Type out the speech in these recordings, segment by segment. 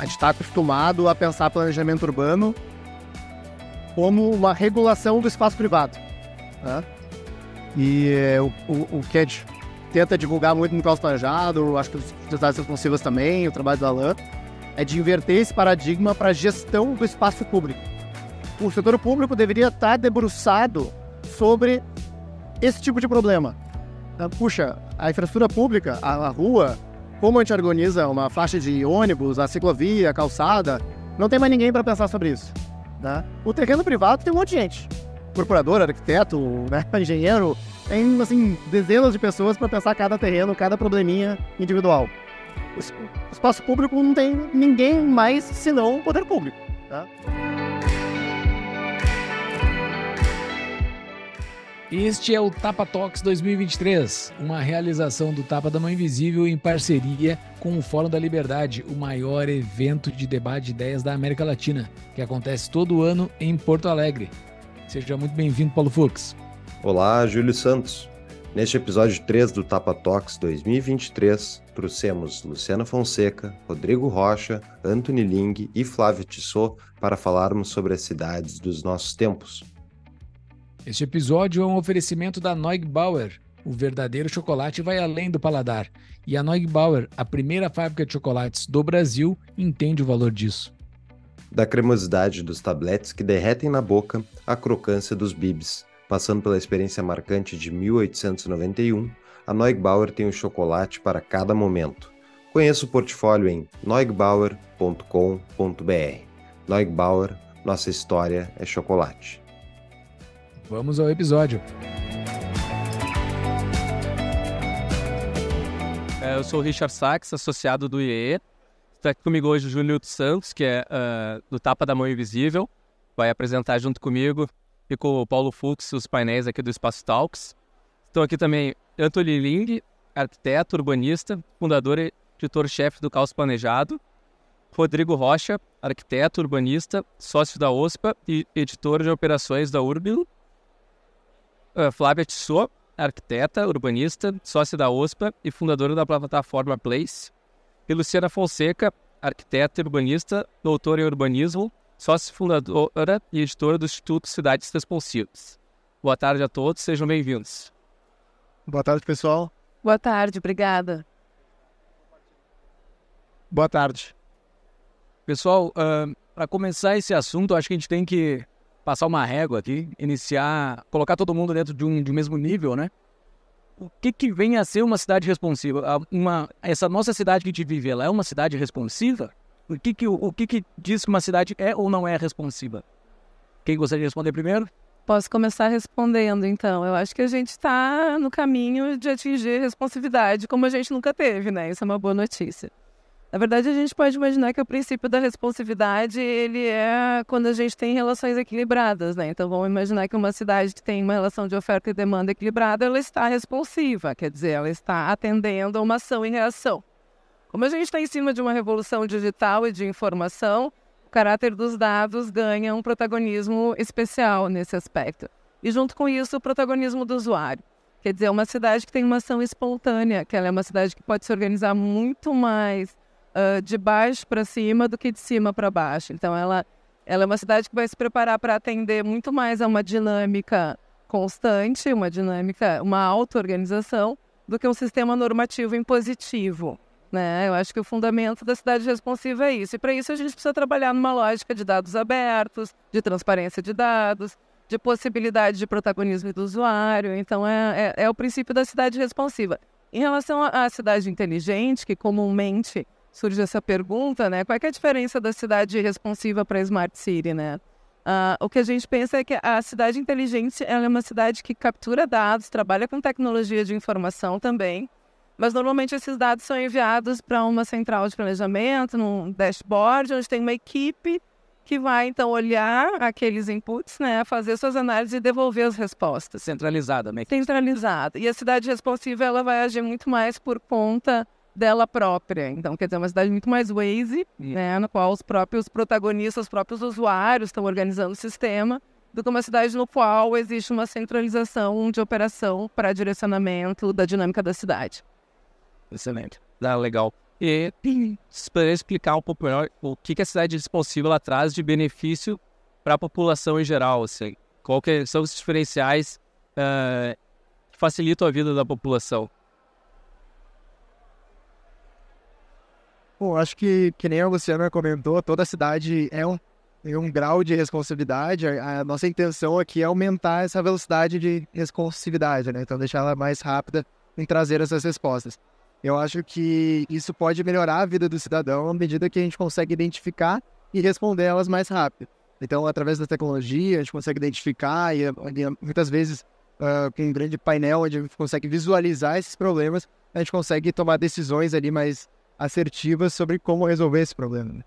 A gente está acostumado a pensar planejamento urbano como uma regulação do espaço privado. Né? E é, o, o, o que a gente tenta divulgar muito no Caos Planejado, acho que os designs responsivos também, o trabalho do Alan, é de inverter esse paradigma para a gestão do espaço público. O setor público deveria estar tá debruçado sobre esse tipo de problema. Então, puxa, a infraestrutura pública, a, a rua, como a gente organiza uma faixa de ônibus, a ciclovia, a calçada, não tem mais ninguém para pensar sobre isso. Né? O terreno privado tem um monte de gente. Corporador, arquiteto, né? engenheiro, tem assim, dezenas de pessoas para pensar cada terreno, cada probleminha individual. O espaço público não tem ninguém mais senão o poder público. Tá? Este é o Tapa Talks 2023, uma realização do Tapa da Mão Invisível em parceria com o Fórum da Liberdade, o maior evento de debate de ideias da América Latina, que acontece todo ano em Porto Alegre. Seja muito bem-vindo, Paulo Fux. Olá, Júlio Santos. Neste episódio 3 do Tapa Talks 2023, trouxemos Luciana Fonseca, Rodrigo Rocha, Anthony Ling e Flávio Tissot para falarmos sobre as cidades dos nossos tempos. Este episódio é um oferecimento da Neugbauer. O verdadeiro chocolate vai além do paladar. E a Neugbauer, a primeira fábrica de chocolates do Brasil, entende o valor disso. Da cremosidade dos tabletes que derretem na boca, à crocância dos bibs. Passando pela experiência marcante de 1891, a Neugbauer tem um chocolate para cada momento. Conheça o portfólio em noigbauer.com.br. Neugbauer, nossa história é chocolate. Vamos ao episódio. É, eu sou o Richard Sachs, associado do IEE. Está aqui comigo hoje o Júlio dos Santos, que é uh, do Tapa da Mão Invisível. Vai apresentar junto comigo e com o Paulo Fux os painéis aqui do Espaço Talks. Estão aqui também Antônio Ling, arquiteto, urbanista, fundador e editor-chefe do Caos Planejado. Rodrigo Rocha, arquiteto, urbanista, sócio da OSPA e editor de operações da Urbil. Ah, Flávia Tissot, arquiteta, urbanista, sócia da OSPA e fundadora da plataforma Place, e Luciana Fonseca, arquiteta e urbanista, doutora em urbanismo, sócia fundadora e editora do Instituto Cidades Responsivas. Boa tarde a todos, sejam bem-vindos. Boa tarde, pessoal. Boa tarde, obrigada. Boa tarde. Pessoal, uh, ah, para começar esse assunto, acho que a gente tem que passar uma régua aqui, iniciar, colocar todo mundo dentro de um, de um mesmo nível, né? O que, que vem a ser uma cidade responsiva? Uma, essa nossa cidade que a gente vive, ela é uma cidade responsiva? O que, que, o, o que, que diz que uma cidade é ou não é responsiva? Quem gostaria de responder primeiro? Posso começar respondendo, então. Eu acho que a gente está no caminho de atingir responsividade como a gente nunca teve, né? Isso é uma boa notícia. Na verdade, a gente pode imaginar que o princípio da responsividade ele é quando a gente tem relações equilibradas, né? Então, vamos imaginar que uma cidade que tem uma relação de oferta e demanda equilibrada, ela está responsiva, quer dizer, ela está atendendo a uma ação e reação. Como a gente está em cima de uma revolução digital e de informação, o caráter dos dados ganha um protagonismo especial nesse aspecto. E junto com isso, o protagonismo do usuário. Quer dizer, uma cidade que tem uma ação espontânea, que ela é uma cidade que pode se organizar muito mais uh, de baixo para cima do que de cima para baixo. Então, ela, ela é uma cidade que vai se preparar para atender muito mais a uma dinâmica constante, uma dinâmica, uma auto-organização, do que um sistema normativo impositivo. Né? Eu acho que o fundamento da cidade responsiva é isso. E para isso a gente precisa trabalhar numa lógica de dados abertos, de transparência de dados, de possibilidade de protagonismo do usuário. Então é, é, é o princípio da cidade responsiva. Em relação à cidade inteligente, que comumente surge essa pergunta, né? Qual é, é a diferença da cidade responsiva para a Smart City, né? Uh, o que a gente pensa é que a cidade inteligente é uma cidade que captura dados, trabalha com tecnologia de informação também, mas normalmente esses dados são enviados para uma central de planejamento, num dashboard, onde tem uma equipe que vai então olhar aqueles inputs, né, fazer suas análises e devolver as respostas. Centralizada, que. Né? Centralizada. E a cidade responsiva ela vai agir muito mais por conta dela própria. Então, quer dizer, é uma cidade muito mais Waze, hum. né, no qual os próprios protagonistas, os próprios usuários estão organizando o sistema, do que uma cidade no qual existe uma centralização de operação para direcionamento da dinâmica da cidade. Excelente. Ah, legal. E para explicar um pouco melhor o que, a cidade responsível traz de benefício para a população em geral, assim, qual são os diferenciais uh, que facilitam a vida da população? Bom, acho que, que nem a Luciana comentou, toda a cidade é um, um grau de responsividade. A, a, nossa intenção aqui é aumentar essa velocidade de responsividade, né? Então, deixar ela mais rápida em trazer essas respostas. Eu acho que isso pode melhorar a vida do cidadão à medida que a gente consegue identificar e responder elas mais rápido. Então, através da tecnologia, a gente consegue identificar e, muitas vezes uh, com um grande painel onde a gente consegue visualizar esses problemas, a gente consegue tomar decisões ali mais assertivas sobre como resolver esse problema. Né?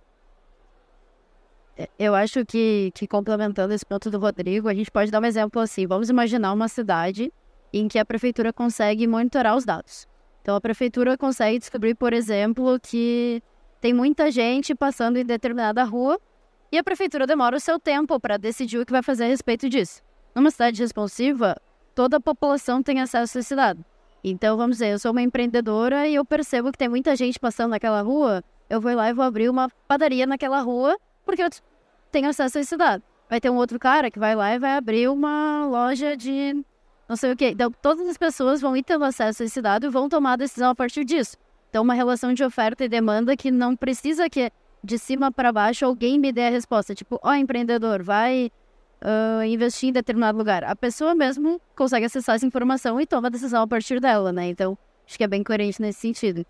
É, eu acho que, que complementando esse ponto do Rodrigo, a gente pode dar um exemplo assim. Vamos imaginar uma cidade em que a prefeitura consegue monitorar os dados. Então, a prefeitura consegue descobrir, por exemplo, que tem muita gente passando em determinada rua e a prefeitura demora o seu tempo para decidir o que vai fazer a respeito disso. Numa cidade responsiva, toda a população tem acesso a esse dado. Então, vamos dizer, eu sou uma empreendedora e eu percebo que tem muita gente passando naquela rua, eu vou lá e vou abrir uma padaria naquela rua, porque eu tenho acesso a esse dado. Vai ter um outro cara que vai lá e vai abrir uma loja de não sei o quê. Então, todas as pessoas vão ir tendo acesso a esse dado e vão tomar a decisão a partir disso. Então, uma relação de oferta e demanda que não precisa que de cima para baixo alguém me dê a resposta. Tipo, ó, oh, empreendedor, vai uh, investir em determinado lugar. A pessoa mesmo consegue acessar essa informação e toma a decisão a partir dela, né? Então, acho que é bem coerente nesse sentido.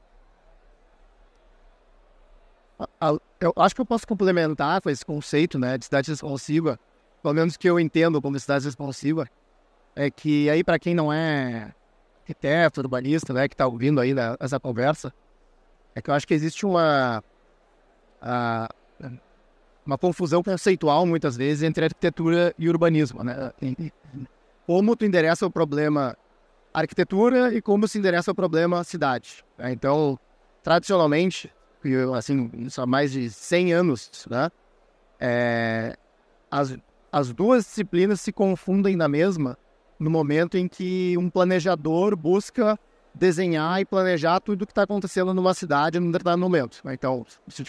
Eu acho que eu posso complementar com esse conceito, né, de cidade responsiva, pelo menos que eu entendo como cidade responsiva, é que aí para quem não é arquiteto, urbanista, né, que está ouvindo aí né, essa conversa, é que eu acho que existe uma a, uma confusão conceitual muitas vezes entre arquitetura e urbanismo, né? Como tu endereça o problema arquitetura e como se endereça o problema cidade. Né? Então, tradicionalmente, assim, isso há mais de 100 anos, né? É, as, as duas disciplinas se confundem na mesma no momento em que um planejador busca desenhar e planejar tudo o que está acontecendo numa cidade num determinado momento. Né? Então, se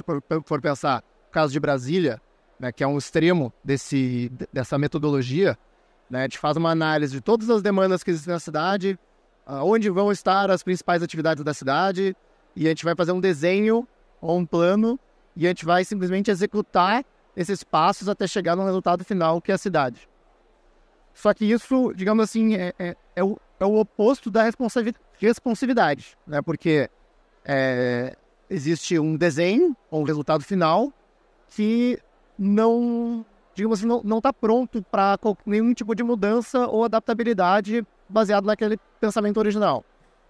for pensar caso de Brasília, né, que é um extremo desse, dessa metodologia, né, a gente faz uma análise de todas as demandas que existem na cidade, ah, onde vão estar as principais atividades da cidade, e a gente vai fazer um desenho ou um plano, e a gente vai simplesmente executar esses passos até chegar no resultado final, que é a cidade. Só que isso, digamos assim, é, é, é, o, é o, oposto da responsividade, né? porque é, existe um desenho ou um resultado final, que não, digamos assim, não está pronto para nenhum tipo de mudança ou adaptabilidade baseado naquele pensamento original.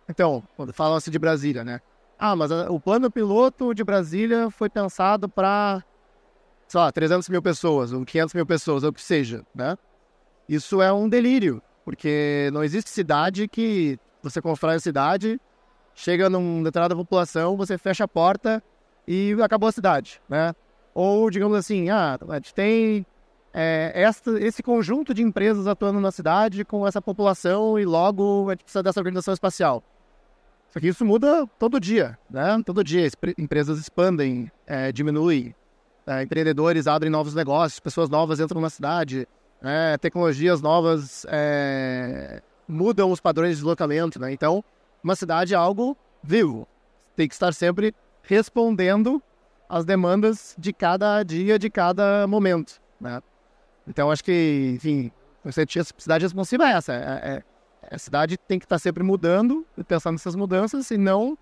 Então, quando fala se de Brasília, né? Ah, mas o plano piloto de Brasília foi pensado para, sei lá, 300 mil pessoas, ou 500 mil pessoas, ou o que seja, né? Isso é um delírio, porque não existe cidade que você constrói a cidade, chega numa determinada população, você fecha a porta e acabou a cidade, né? Ou, digamos assim, ah, a gente tem é, esta, esse conjunto de empresas atuando na cidade com essa população e logo a gente precisa dessa organização espacial. Só que isso muda todo dia, né? Todo dia empresas expandem, é, diminuem, é, empreendedores abrem novos negócios, pessoas novas entram na cidade, é, tecnologias novas é, mudam os padrões de deslocamento, né? Então, uma cidade é algo vivo, tem que estar sempre respondendo as demandas de cada dia, de cada momento, né? Então, acho que, enfim, a cidade responsiva é essa. É, é, é a cidade tem que estar tá sempre mudando e pensando nessas mudanças e não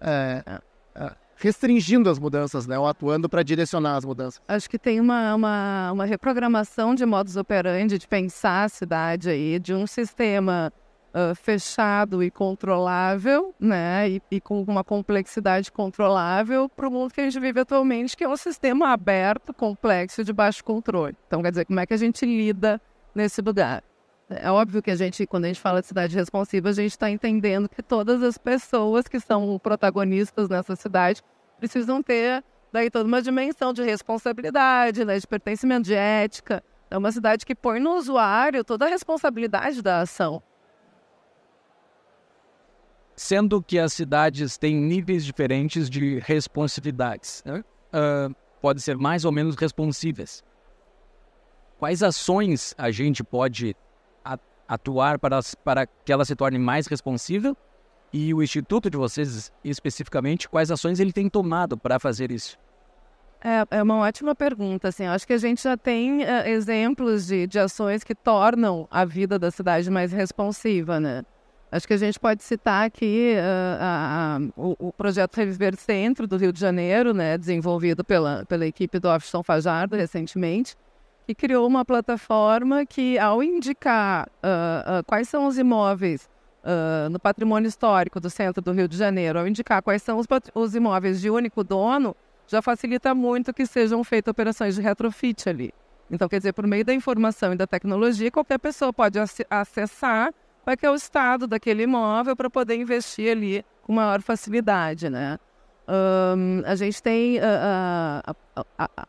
é, é, é, restringindo as mudanças, né? Ou atuando para direcionar as mudanças. Acho que tem uma, uma, uma reprogramação de modus operandi, de pensar a cidade aí, de um sistema ah, fechado e controlável, né? E, e com uma complexidade controlável para o mundo que a gente vive atualmente, que é um sistema aberto, complexo, de baixo controle. Então, quer dizer, como é que a gente lida nesse lugar? É óbvio que a gente, quando a gente fala de cidade responsiva, a gente está entendendo que todas as pessoas que são protagonistas nessa cidade precisam ter daí toda uma dimensão de responsabilidade, né, de pertencimento, de ética. É uma cidade que põe no usuário toda a responsabilidade da ação sendo que as cidades têm níveis diferentes de responsividades, né? uh, pode ser mais ou menos responsíveis. Quais ações a gente pode atuar para, para que ela se torne mais responsiva? E o instituto de vocês, especificamente, quais ações ele tem tomado para fazer isso? É, é uma ótima pergunta, assim. Acho que a gente já tem uh, exemplos de, de ações que tornam a vida da cidade mais responsiva, né? Acho que a gente pode citar aqui uh, a, a, o, o, projeto Reviver Centro do Rio de Janeiro, né, desenvolvido pela, pela equipe do Afson Fajardo recentemente, que criou uma plataforma que, ao indicar uh, uh, quais são os imóveis no patrimônio histórico do centro do Rio de Janeiro, ao indicar quais são os, os imóveis de único dono, já facilita muito que sejam feitas operações de retrofit ali. Então, quer dizer, por meio da informação e da tecnologia, qualquer pessoa pode ac acessar vai é que é o estado daquele imóvel para poder investir ali com maior facilidade, né? Um, a gente tem ah, ah, a, a, a,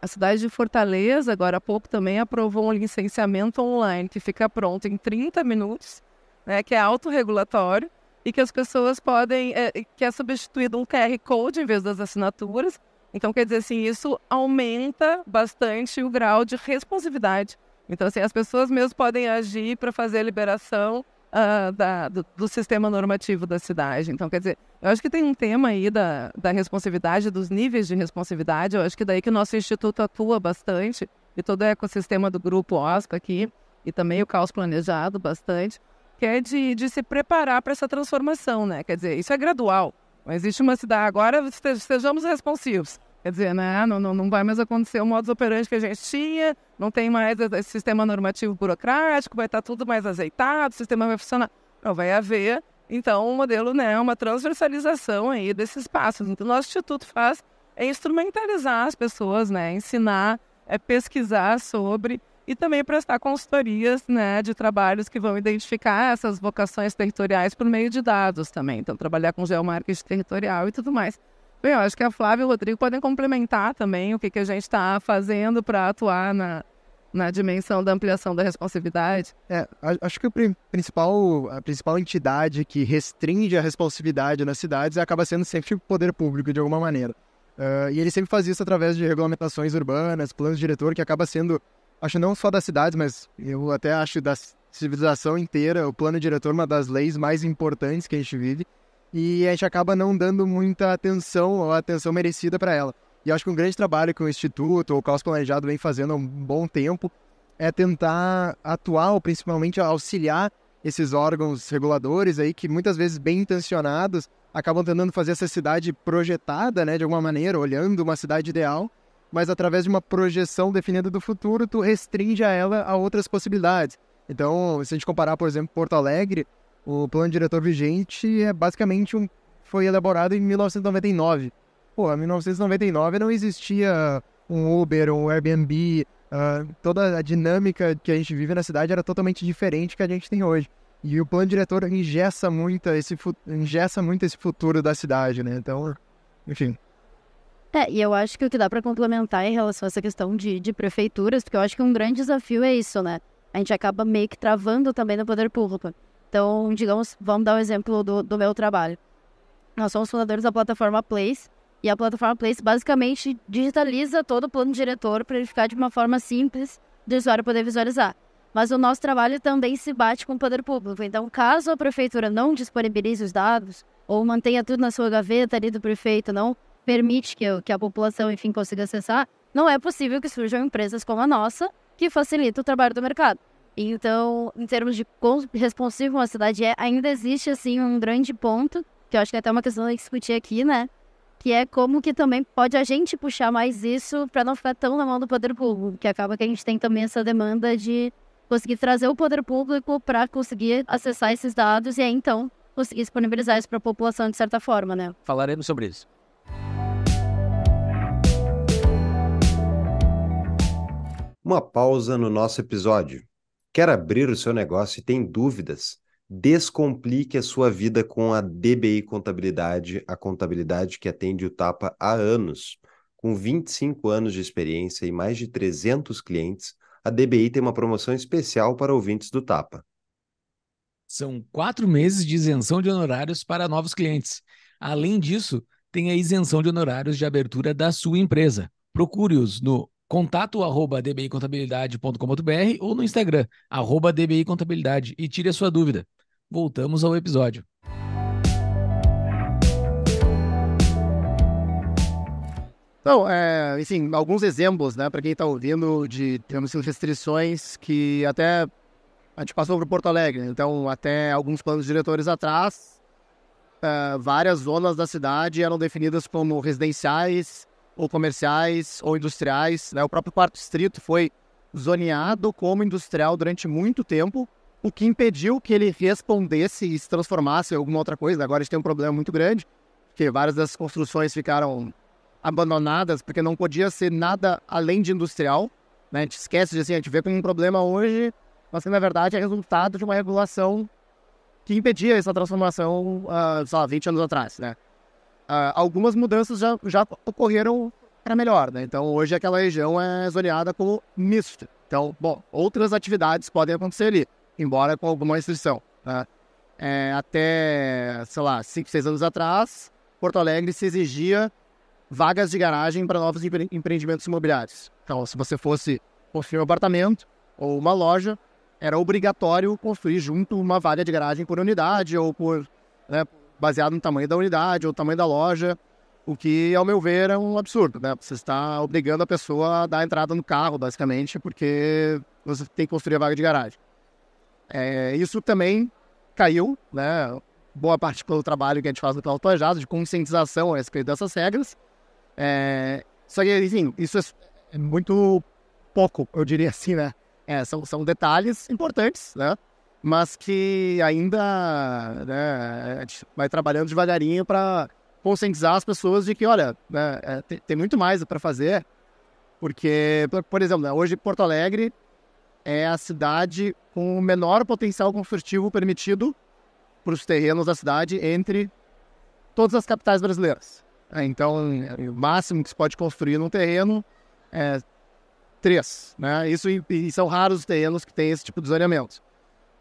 a, cidade de Fortaleza, agora há pouco também aprovou um licenciamento online que fica pronto em 30 minutos, né, que é autorregulatório e que as pessoas podem, é, que é substituído um QR Code em vez das assinaturas. Então, quer dizer assim, isso aumenta bastante o grau de responsividade então, assim, as pessoas mesmo podem agir para fazer a liberação uh, da, do, do, sistema normativo da cidade. Então, quer dizer, eu acho que tem um tema aí da, da responsividade, dos níveis de responsividade. Eu acho que daí que o nosso instituto atua bastante e todo o ecossistema do grupo OSPA aqui e também o caos planejado bastante, que é de, de se preparar para essa transformação, né? Quer dizer, isso é gradual. Não existe uma cidade agora, estejamos responsivos. Quer dizer, né? não, não, não vai mais acontecer o modus operandi que a gente tinha, não tem mais esse sistema normativo burocrático, vai estar tá tudo mais azeitado, o sistema vai funcionar. Não, vai haver, então, um modelo, né, uma transversalização aí desses passos. Então, o nosso instituto faz é instrumentalizar as pessoas, né, ensinar, é pesquisar sobre e também prestar consultorias, né, de trabalhos que vão identificar essas vocações territoriais por meio de dados também. Então, trabalhar com geomarketing territorial e tudo mais. Bem, eu acho que a Flávia e o Rodrigo podem complementar também o que, que a gente está fazendo para atuar na, na dimensão da ampliação da responsabilidade. É, acho que o principal, a principal entidade que restringe a responsividade nas cidades acaba sendo sempre o poder público, de alguma maneira. Uh, e ele sempre faz isso através de regulamentações urbanas, planos diretor, que acaba sendo, acho não só das cidades, mas eu até acho da civilização inteira, o plano diretor é uma das leis mais importantes que a gente vive e a gente acaba não dando muita atenção ou atenção merecida para ela. E acho que um grande trabalho que o Instituto ou o Caos Planejado vem fazendo há um bom tempo é tentar atuar ou principalmente auxiliar esses órgãos reguladores aí que muitas vezes bem intencionados acabam tentando fazer essa cidade projetada, né, de alguma maneira, olhando uma cidade ideal, mas através de uma projeção definida do futuro, tu restringe a ela a outras possibilidades. Então, se a gente comparar, por exemplo, Porto Alegre, o plano diretor vigente é basicamente um, foi elaborado em 1999. Pô, em 1999 não existia um Uber, um Airbnb, uh, toda a dinâmica que a gente vive na cidade era totalmente diferente que a gente tem hoje. E o plano diretor ingessa muito esse, ingessa muito esse futuro da cidade, né? Então, enfim. É, e eu acho que o que dá para complementar em relação a essa questão de, de prefeituras, porque eu acho que um grande desafio é isso, né? A gente acaba meio que travando também no poder público. Então, digamos, vamos dar um exemplo do, do meu trabalho. Nós somos fundadores da plataforma Place, e a plataforma Place basicamente digitaliza todo o plano diretor para ele ficar de uma forma simples do usuário poder visualizar. Mas o nosso trabalho também se bate com o poder público. Então, caso a prefeitura não disponibilize os dados, ou mantenha tudo na sua gaveta ali do prefeito, não permite que, que a população, enfim, consiga acessar, não é possível que surjam empresas como a nossa que facilitem o trabalho do mercado. Então, em termos de quão responsiva uma cidade é, ainda existe, assim, um grande ponto, que eu acho que é até uma questão a discutir aqui, né? Que é como que também pode a gente puxar mais isso para não ficar tão na mão do poder público, que acaba que a gente tem também essa demanda de conseguir trazer o poder público para conseguir acessar esses dados e aí, então, conseguir disponibilizar isso para a população de certa forma, né? Falaremos sobre isso. Uma pausa no nosso episódio. Quer abrir o seu negócio e tem dúvidas? Descomplique a sua vida com a DBI Contabilidade, a contabilidade que atende o Tapa há anos. Com 25 anos de experiência e mais de 300 clientes, a DBI tem uma promoção especial para ouvintes do Tapa. São quatro meses de isenção de honorários para novos clientes. Além disso, tem a isenção de honorários de abertura da sua empresa. Procure-os no contato arroba dbicontabilidade.com.br ou no Instagram, arroba dbicontabilidade e tire a sua dúvida. Voltamos ao episódio. Então, é, enfim, assim, alguns exemplos, né, para quem está ouvindo, de, temos restrições que até a gente passou por Porto Alegre, né, então até alguns planos diretores atrás, é, várias zonas da cidade eram definidas como residenciais ou comerciais ou industriais. Né? O próprio quarto distrito foi zoneado como industrial durante muito tempo, o que impediu que ele respondesse e se transformasse em alguma outra coisa. Agora a gente tem um problema muito grande, que várias das construções ficaram abandonadas porque não podia ser nada além de industrial. Né? A gente esquece de assim, a gente vê como um problema hoje, mas que na verdade é resultado de uma regulação que impedia essa transformação, uh, sei lá, 20 anos atrás, né? Ah, algumas mudanças já, já ocorreram para melhor, né? Então hoje aquela região é zoneada como misto. Então, bom, outras atividades podem acontecer ali, embora com alguma restrição. Tá? É, até, sei lá, 5, 6 anos atrás, Porto Alegre se exigia vagas de garagem para novos empre empreendimentos imobiliários. Então, se você fosse construir um apartamento ou uma loja, era obrigatório construir junto uma vaga de garagem por unidade ou por, né, baseado no tamanho da unidade ou tamanho da loja, o que, ao meu ver, é um absurdo, né? Você está obrigando a pessoa a dar entrada no carro, basicamente, porque você tem que construir a vaga de garagem. É, isso também caiu, né? Boa parte pelo trabalho que a gente faz no Cláudio Planejado, de conscientização a respeito dessas regras. É, só que, enfim, isso é, é muito pouco, eu diria assim, né? É, são, são detalhes importantes, né? mas que ainda né, é, é, vai trabalhando devagarinho para conscientizar as pessoas de que, olha, né, é, tem, tem, muito mais para fazer, porque, por, por exemplo, né, hoje Porto Alegre é a cidade com o menor potencial construtivo permitido para os terrenos da cidade entre todas as capitais brasileiras. Então, o máximo que se pode construir num terreno é três, né? Isso e, e são raros os terrenos que têm esse tipo de zoneamento.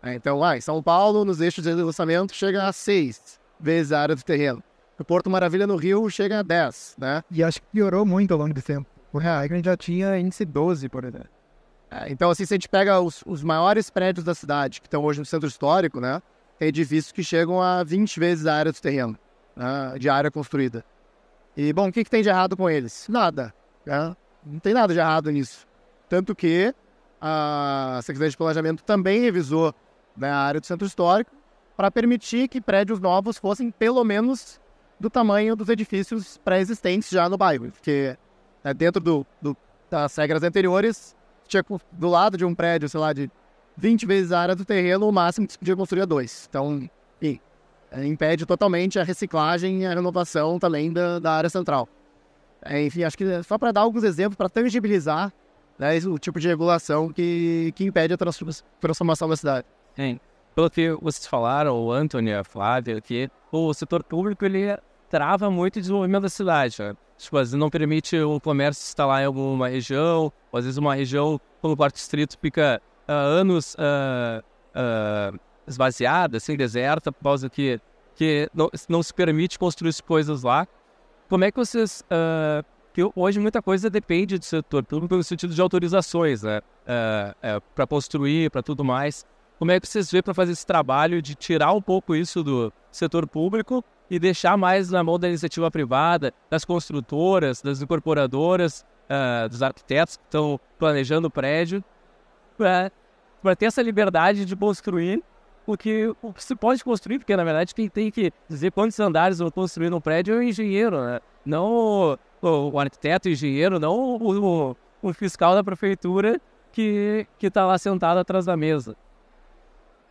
É, então, lá em São Paulo, nos eixos de lançamento, chega a 6 vezes a área do terreno. O Porto Maravilha no Rio chega a 10, né? E acho que piorou muito ao longo do tempo. O Real já tinha índice 12, por exemplo. É, então, assim, se a gente pega os, os maiores prédios da cidade, que estão hoje no centro histórico, né? Tem edifícios que chegam a 20 vezes a área do terreno, né? de área construída. E, bom, o que, que tem de errado com eles? Nada. Né? Não tem nada de errado nisso. Tanto que a Secretaria de Planejamento também revisou né, a área do centro histórico, para permitir que prédios novos fossem pelo menos do tamanho dos edifícios pré-existentes já no bairro, porque né, dentro do, do, das regras anteriores, tinha do lado de um prédio, sei lá, de 20 vezes a área do terreno, o máximo que podia construir é dois. Então, e, é, impede totalmente a reciclagem e a renovação também da, da área central. É, enfim, acho que é só para dar alguns exemplos, para tangibilizar né, o tipo de regulação que, que impede a transformação da cidade pelo que vocês falaram, o Anthony, a Flávia, que o setor público ele trava muito o desenvolvimento da cidade. Né? Tipo, às vezes não permite o comércio instalar em alguma região, ou às vezes uma região como o quarto distrito fica uh, anos uh, uh, esvaziada, assim, deserta, por causa que, que não, não se permite construir coisas lá. Como é que vocês... Uh, que hoje muita coisa depende do setor público no sentido de autorizações, né? É, para construir, para tudo mais. Como é que vocês vê para fazer esse trabalho de tirar um pouco isso do setor público e deixar mais na mão da iniciativa privada, das construtoras, das incorporadoras, uh, dos arquitetos que estão planejando o prédio, para ter essa liberdade de construir o que, se pode construir, porque na verdade quem tem que dizer quantos andares vão construir no prédio é o engenheiro, né? não o, o arquiteto, o engenheiro, não o, o, o fiscal da prefeitura que está lá sentado atrás da mesa.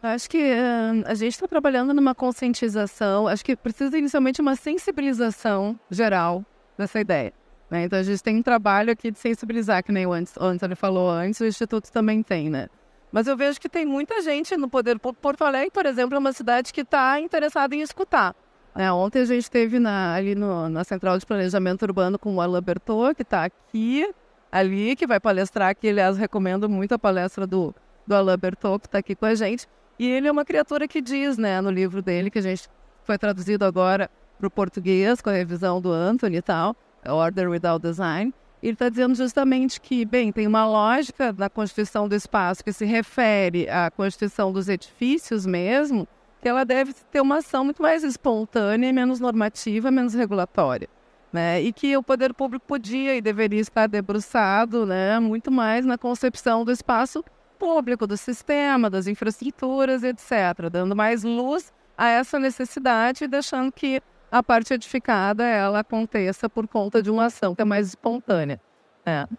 Acho que eh, a gente está trabalhando numa conscientização, acho que precisa inicialmente uma sensibilização geral dessa ideia. Né? Então a gente tem um trabalho aqui de sensibilizar, que nem o Antônio falou antes, o Instituto também tem, né? Mas eu vejo que tem muita gente no poder público. Porto Alegre, por exemplo, é uma cidade que está interessada em escutar. É, ontem a gente teve na, ali no, na Central de Planejamento Urbano com o Alain Bertot, que está aqui, ali, que vai palestrar aqui. Aliás, recomendo muito a palestra do, do Alain Bertot, que está aqui com a gente. E ele é uma criatura que diz, né, no livro dele, que a gente foi traduzido agora para o português, com a revisão do Anthony e tal, Order Without Design. Ele está dizendo justamente que, bem, tem uma lógica da constituição do espaço que se refere à constituição dos edifícios mesmo, que ela deve ter uma ação muito mais espontânea, menos normativa, menos regulatória. Né? E que o poder público podia e deveria estar debruçado né, muito mais na concepção do espaço público, do sistema, das infraestruturas, etc., dando mais luz a essa necessidade e deixando que a parte edificada ela aconteça por conta de uma ação que é mais espontânea. Né? Uh,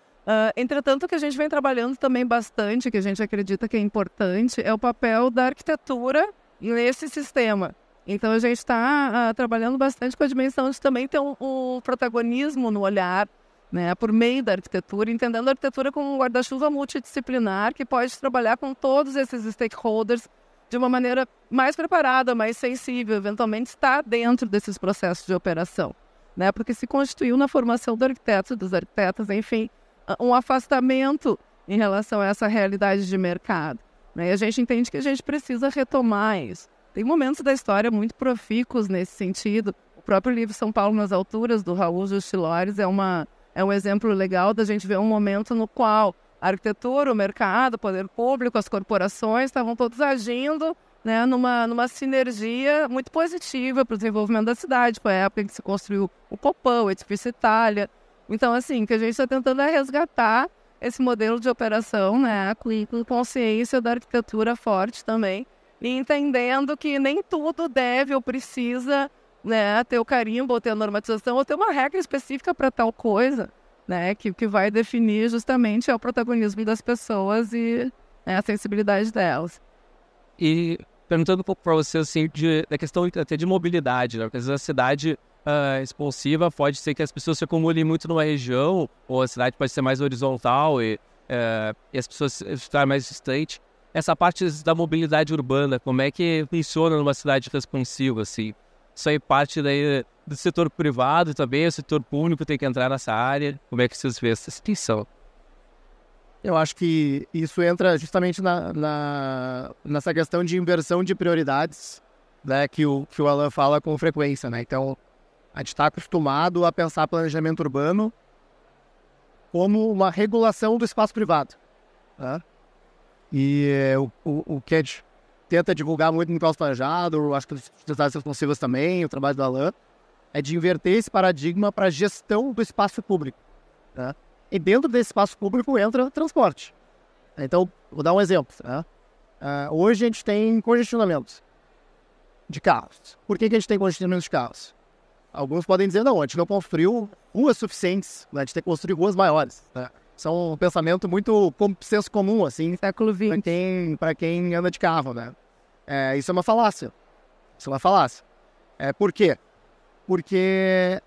entretanto, que a gente vem trabalhando também bastante, que a gente acredita que é importante, é o papel da arquitetura nesse sistema. Então, a gente está uh, ah, trabalhando bastante com a dimensão de também ter um, um protagonismo no olhar né, por meio da arquitetura, entendendo a arquitetura como um guarda-chuva multidisciplinar que pode trabalhar com todos esses stakeholders de uma maneira mais preparada, mais sensível, eventualmente estar dentro desses processos de operação, né? Porque se constituiu na formação do arquiteto, dos arquitetos, enfim, um afastamento em relação a essa realidade de mercado. Né? E a gente entende que a gente precisa retomar isso. Tem momentos da história muito profícuos nesse sentido. O próprio livro São Paulo nas Alturas, do Raul Justilores, é uma é um exemplo legal da gente ver um momento no qual a arquitetura, o mercado, o poder público, as corporações estavam todos agindo né, numa, numa sinergia muito positiva para o desenvolvimento da cidade. Foi a época em que se construiu o Copão, o Edifício Itália. Então, assim, que a gente está tentando é resgatar esse modelo de operação, né, com consciência da arquitetura forte também, e entendendo que nem tudo deve ou precisa né, ter o carimbo, ou ter a normatização, ou ter uma regra específica para tal coisa, né, que, que vai definir justamente é o protagonismo das pessoas e né, a sensibilidade delas. E perguntando um pouco para você, assim, de, da questão até de mobilidade, né, porque às vezes a cidade uh, expansiva pode ser que as pessoas se acumulem muito numa região, ou a cidade pode ser mais horizontal e, uh, e as pessoas estarem mais distantes. Essa parte da mobilidade urbana, como é que funciona numa cidade expansiva, assim? aí parte daí do setor privado também, o setor público tem que entrar nessa área. Como é que vocês veem essa extinção? Eu acho que isso entra justamente na, na, nessa questão de inversão de prioridades, né, que o, que o Alan fala com frequência, né? Então, a gente está acostumado a pensar planejamento urbano como uma regulação do espaço privado. Né? E é, o, o, o que é de, tenta divulgar muito no Calçanjado, acho que os designs responsivos também, o trabalho do Alan, é de inverter esse paradigma para a gestão do espaço público. Né? E dentro desse espaço público entra transporte. Então, vou dar um exemplo. Né? Uh, hoje a gente tem congestionamentos de carros. Por que, que a gente tem congestionamentos de carros? Alguns podem dizer, não, a gente não construiu ruas suficientes, né? a gente tem que construir ruas maiores. Né? são um pensamento muito com, senso comum, assim. Século XX. Pra quem, pra quem anda de carro, né? É, isso é uma falácia. Isso é uma falácia. É, por quê? Porque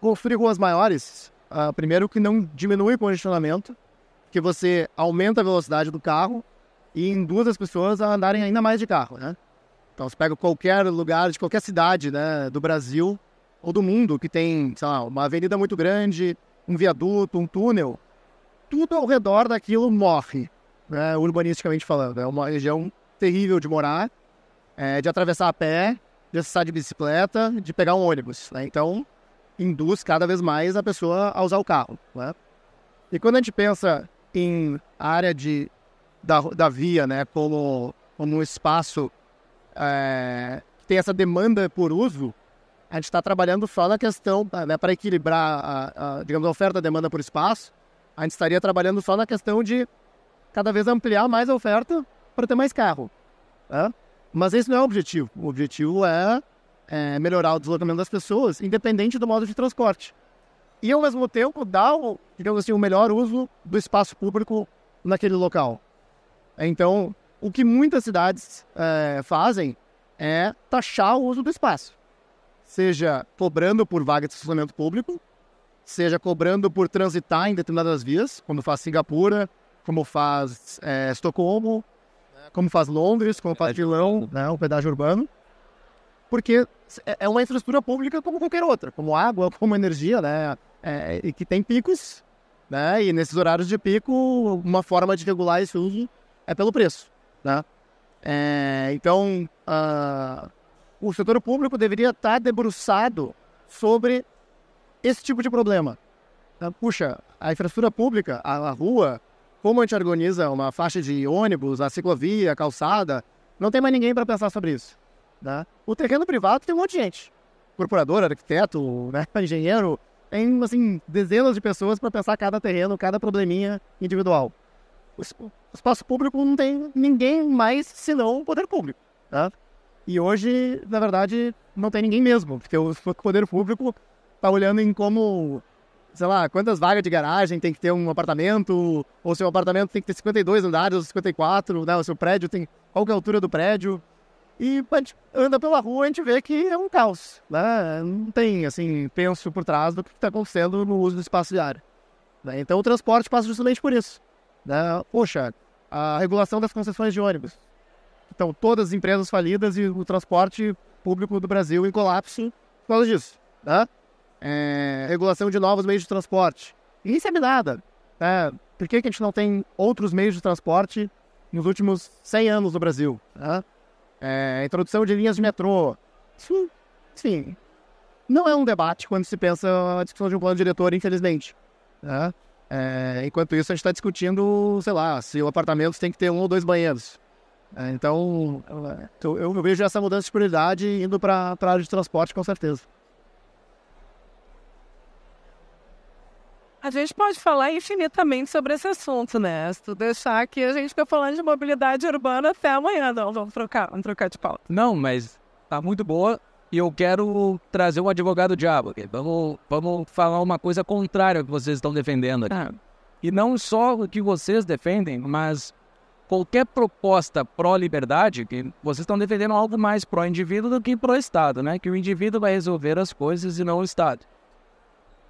construir ruas maiores, uh, primeiro que não diminui o congestionamento, que você aumenta a velocidade do carro e induz as pessoas a andarem ainda mais de carro, né? Então, você pega qualquer lugar, de qualquer cidade né, do Brasil ou do mundo que tem, sei lá, uma avenida muito grande, um viaduto, um túnel, tudo ao redor daquilo morre, né, urbanisticamente falando. É uma região terrível de morar, é, de atravessar a pé, de acessar de bicicleta, de pegar um ônibus. Né? Então, induz cada vez mais a pessoa a usar o carro. Né? E quando a gente pensa em área de, da, da via né, como, como um espaço é, que tem essa demanda por uso, a gente está trabalhando só na questão né, para equilibrar, a, a, digamos, a oferta e a demanda por espaço, a gente estaria trabalhando só na questão de cada vez ampliar mais a oferta para ter mais carro. Né? Mas esse não é o objetivo. O objetivo é, é, melhorar o deslocamento das pessoas, independente do modo de transporte. E, ao mesmo tempo, dar o, digamos assim, o melhor uso do espaço público naquele local. Então, o que muitas cidades é, fazem é taxar o uso do espaço, seja cobrando por vaga de estacionamento público, seja cobrando por transitar em determinadas vias, como faz Singapura, como faz é, Estocolmo, né, como faz Londres, como faz Vilão, é, né, o pedágio urbano, porque é, é uma infraestrutura pública como qualquer outra, como água, como energia, né, é, e que tem picos, né, e nesses horários de pico, uma forma de regular esse uso é pelo preço, né. É, então, uh, o setor público deveria estar tá debruçado sobre esse tipo de problema. Ah, puxa, a infraestrutura pública, a, a rua, como a gente organiza uma faixa de ônibus, a ciclovia, a calçada, não tem mais ninguém para pensar sobre isso. Tá? O terreno privado tem um monte de gente. Corporador, arquiteto, né? engenheiro, tem assim, dezenas de pessoas para pensar cada terreno, cada probleminha individual. O espaço público não tem ninguém mais senão o poder público. Tá? E hoje, na verdade, não tem ninguém mesmo, porque o poder público tá olhando em como, sei lá, quantas vagas de garagem tem que ter um apartamento, ou seu apartamento tem que ter 52 andares, ou 54, né? O seu prédio tem. Qual é a altura do prédio? E a gente anda pela rua e a gente vê que é um caos, né? Não tem, assim, penso por trás do que está acontecendo no uso do espaço diário. Né? Então o transporte passa justamente por isso. Né? Poxa, a regulação das concessões de ônibus. Então, todas as empresas falidas e o transporte público do Brasil em colapso por causa disso. Né? é, regulação de novos meios de transporte. Isso é nada. Né? Por que, que a gente não tem outros meios de transporte nos últimos 100 anos no Brasil? Né? É, introdução de linhas de metrô. Isso, enfim, não é um debate quando se pensa a discussão de um plano diretor, infelizmente. Né? É, enquanto isso, a gente está discutindo, sei lá, se o apartamento tem que ter um ou dois banheiros. É, então, eu, eu vejo essa mudança de prioridade indo para a área de transporte, com certeza. A gente pode falar infinitamente sobre esse assunto, né? Se tu deixar aqui, a gente fica falando de mobilidade urbana até amanhã. Não, vamos trocar, vamos trocar de pauta. Não, mas tá muito boa e eu quero trazer um advogado diabo. Vamos, vamos falar uma coisa contrária ao que vocês estão defendendo aqui. Ah. E não só o que vocês defendem, mas qualquer proposta pró-liberdade, que vocês estão defendendo algo mais pró-indivíduo do que pró-Estado, né? Que o indivíduo vai resolver as coisas e não o Estado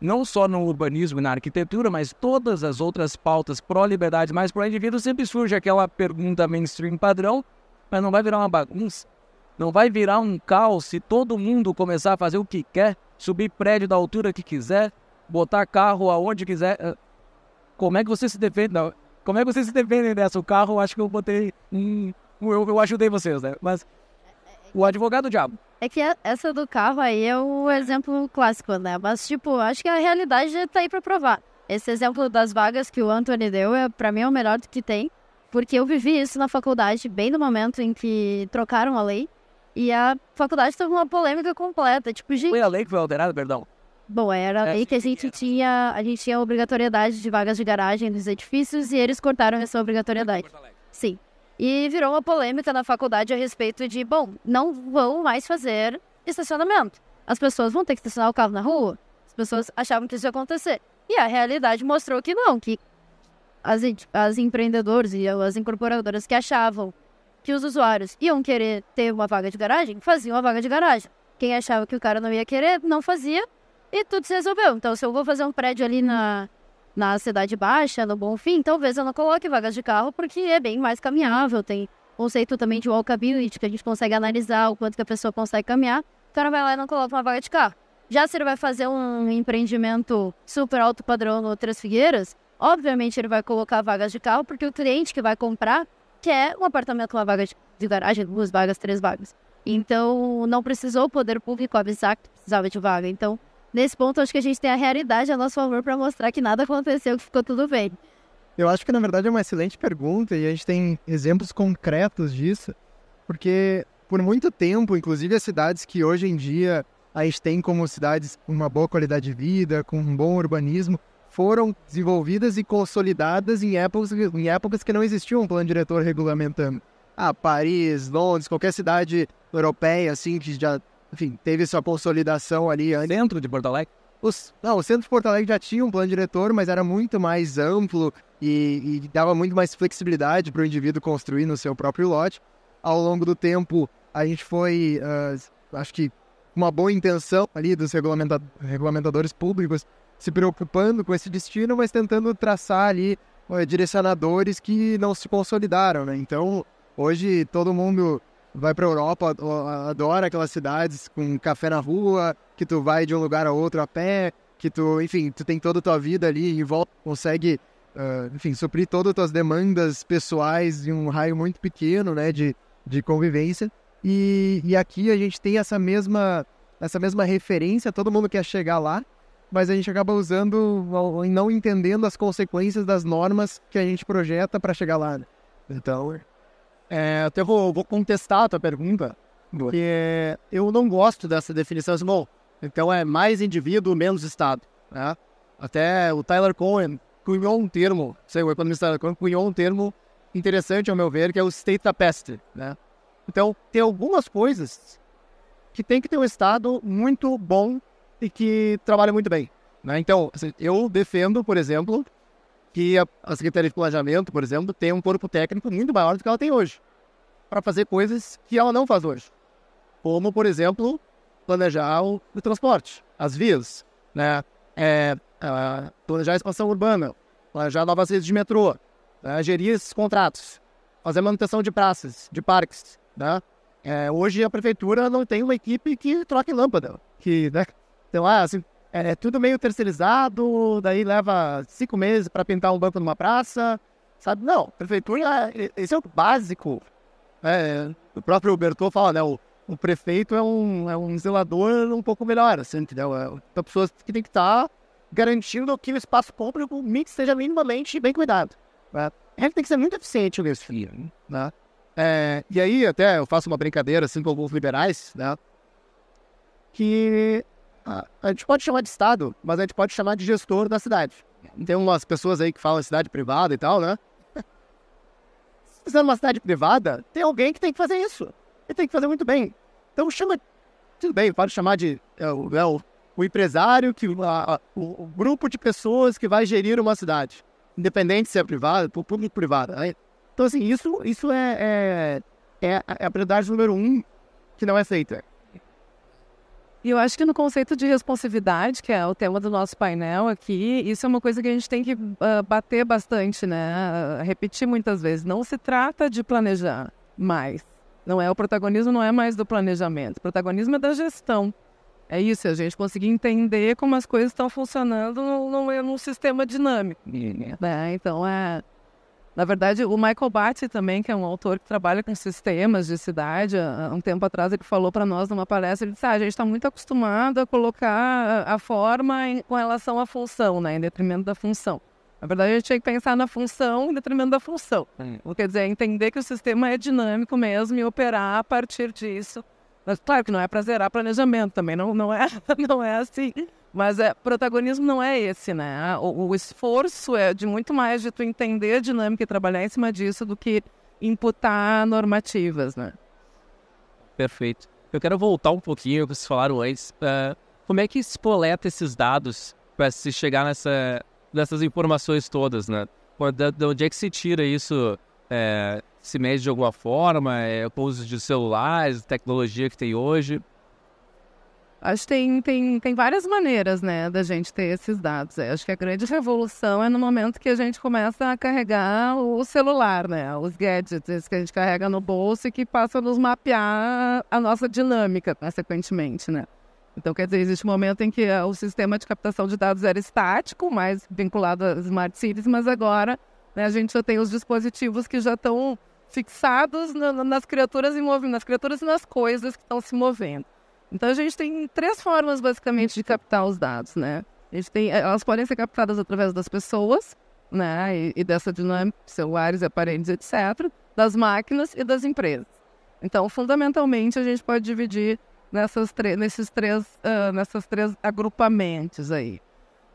não só no urbanismo e na arquitetura, mas todas as outras pautas pró-liberdade mais pró-indivíduo, sempre surge aquela pergunta mainstream padrão, mas não vai virar uma bagunça? Não vai virar um caos se todo mundo começar a fazer o que quer, subir prédio da altura que quiser, botar carro aonde quiser? Ah, como é que você se defende? Não. Como é que vocês se defendem dessa? O carro, acho que eu botei. Hum, eu, eu ajudei vocês, né? Mas o advogado diabo. É que é, essa do carro aí é o exemplo clássico, né? Mas, tipo, acho que a realidade tá aí pra provar. Esse exemplo das vagas que o Anthony deu, é, para mim, é o melhor do que tem. Porque eu vivi isso na faculdade, bem no momento em que trocaram a lei. E a faculdade teve uma polêmica completa. Tipo, gente... Foi a lei que foi alterada, perdão? Bom, era a é, lei que a gente é. tinha, a gente tinha obrigatoriedade de vagas de garagem nos edifícios e eles cortaram essa obrigatoriedade. Sim. E virou uma polêmica na faculdade a respeito de, bom, não vão mais fazer estacionamento. As pessoas vão ter que estacionar o carro na rua. As pessoas achavam que isso ia acontecer. E a realidade mostrou que não, que as, as empreendedoras e as incorporadoras que achavam que os usuários iam querer ter uma vaga de garagem, faziam a vaga de garagem. Quem achava que o cara não ia querer, não fazia. E tudo se resolveu. Então, se eu vou fazer um prédio ali na na Cidade Baixa, no Bonfim, talvez eu não coloque vagas de carro porque é bem mais caminhável, tem conceito também de walkability, que a gente consegue analisar o quanto que a pessoa consegue caminhar, então cara vai lá e não coloca uma vaga de carro. Já se ele vai fazer um empreendimento super alto padrão no Três Figueiras, obviamente ele vai colocar vagas de carro, porque o cliente que vai comprar quer um apartamento com uma vaga de garagem, duas vagas, três vagas. Então, não precisou o poder público avisar que precisava de vaga. Então, Nesse ponto, acho que a gente tem a realidade a nosso favor para mostrar que nada aconteceu, que ficou tudo bem. Eu acho que, na verdade, é uma excelente pergunta e a gente tem exemplos concretos disso, porque por muito tempo, inclusive as cidades que hoje em dia a gente tem como cidades com uma boa qualidade de vida, com um bom urbanismo, foram desenvolvidas e consolidadas em épocas, em épocas que não existia um plano diretor regulamentando. Ah, Paris, Londres, qualquer cidade europeia, assim, que já enfim, teve sua consolidação ali antes. Dentro de Porto Alegre? Os, não, o centro de Porto Alegre já tinha um plano diretor, mas era muito mais amplo e, e dava muito mais flexibilidade para o indivíduo construir no seu próprio lote. Ao longo do tempo, a gente foi, uh, acho que, uma boa intenção ali dos regulamenta regulamentadores públicos se preocupando com esse destino, mas tentando traçar ali uh, direcionadores que não se consolidaram, né? Então, hoje todo mundo vai para Europa, adora aquelas cidades com café na rua, que tu vai de um lugar a outro a pé, que tu, enfim, tu tem toda a tua vida ali e volta, consegue, uh, enfim, suprir todas as tuas demandas pessoais em um raio muito pequeno, né, de, de convivência. E, e aqui a gente tem essa mesma, essa mesma referência, todo mundo quer chegar lá, mas a gente acaba usando e não entendendo as consequências das normas que a gente projeta para chegar lá. Né? Então, é, até vou, vou, contestar a tua pergunta, Boa. porque eu não gosto dessa definição. Assim, bom, então é mais indivíduo, menos Estado. Né? Até o Tyler Cohen cunhou um termo, sei, o economista Tyler Cohen cunhou um termo interessante, ao meu ver, que é o state capacity. Né? Então, tem algumas coisas que tem que ter um Estado muito bom e que trabalha muito bem. Né? Então, assim, eu defendo, por exemplo, que a, Secretaria de Planejamento, por exemplo, tem um corpo técnico muito maior do que ela tem hoje, para fazer coisas que ela não faz hoje. Como, por exemplo, planejar o, o transporte, as vias, né? É, planejar a expansão urbana, planejar novas redes de metrô, né? gerir esses contratos, fazer manutenção de praças, de parques. Né? É, hoje a prefeitura não tem uma equipe que troque lâmpada, que, né? sei então, lá, ah, assim, é, é tudo meio terceirizado, daí leva cinco meses para pintar um banco numa praça, sabe? Não, prefeitura, é, é, esse é o básico. É, o próprio Bertô fala, né? O, o, prefeito é um, é um zelador um pouco melhor, assim, entendeu? É, então, pessoas que tem que estar tá garantindo que o espaço público seja minimamente bem cuidado. Né? Ele tem que ser muito eficiente nisso, né? É, e aí, até eu faço uma brincadeira, assim, com alguns liberais, né? Que ah, a gente pode chamar de Estado, mas a gente pode chamar de gestor da cidade. Tem umas pessoas aí que falam cidade privada e tal, né? Se você é uma cidade privada, tem alguém que tem que fazer isso. E tem que fazer muito bem. Então chama. Tudo bem, pode chamar de. É, o, é, o, o empresário, que, a, a, o, o, grupo de pessoas que vai gerir uma cidade. Independente se é privada, público privada. Né? Então, assim, isso, isso é, é, é a é prioridade número um que não é feita. E eu acho que no conceito de responsividade, que é o tema do nosso painel aqui, isso é uma coisa que a gente tem que uh, bater bastante, né? Uh, repetir muitas vezes. Não se trata de planejar mais. Não é o protagonismo, não é mais do planejamento. O protagonismo é da gestão. É isso, é a gente conseguir entender como as coisas estão funcionando num, sistema dinâmico. Uhum. Né? Então, é. Uh, na verdade, o Michael Batti também, que é um autor que trabalha com sistemas de cidade, há um tempo atrás ele falou para nós numa palestra, ele disse, ah, a gente está muito acostumado a colocar a forma em, com relação à função, né, em detrimento da função. Na verdade, a gente tem que pensar na função em detrimento da função. Hum. Quer dizer, entender que o sistema é dinâmico mesmo e operar a partir disso mas claro que não é para zerar planejamento também, não, não, é, não é assim. Mas é, protagonismo não é esse, né? O, o esforço é de muito mais de tu entender a dinâmica e trabalhar em cima disso do que imputar normativas, né? Perfeito. Eu quero voltar um pouquinho ao que vocês falaram antes. Uh, como é que se coleta esses dados para se chegar nessa, nessas informações todas, né? De onde é que se tira isso? é, se mede de alguma forma, é, o uso de celulares, tecnologia que tem hoje? Acho que tem, tem, tem várias maneiras né, da gente ter esses dados. É, acho que a grande revolução é no momento que a gente começa a carregar o celular, né, os gadgets que a gente carrega no bolso e que passam a nos mapear a nossa dinâmica, consequentemente. Né, né? Então, quer dizer, existe um momento em que é, o sistema de captação de dados era estático, mais vinculado às smart cities, mas agora né? A gente já tem os dispositivos que já estão fixados na, nas criaturas em movimento, nas criaturas e nas coisas que estão se movendo. Então a gente tem três formas basicamente de captar os dados, né? A gente tem, eh, elas podem ser captadas através das pessoas, né? E, e dessa dinâmica, celulares, aparelhos, etc., das máquinas e das empresas. Então, fundamentalmente, a gente pode dividir nessas nesses três, uh, nessas três agrupamentos aí.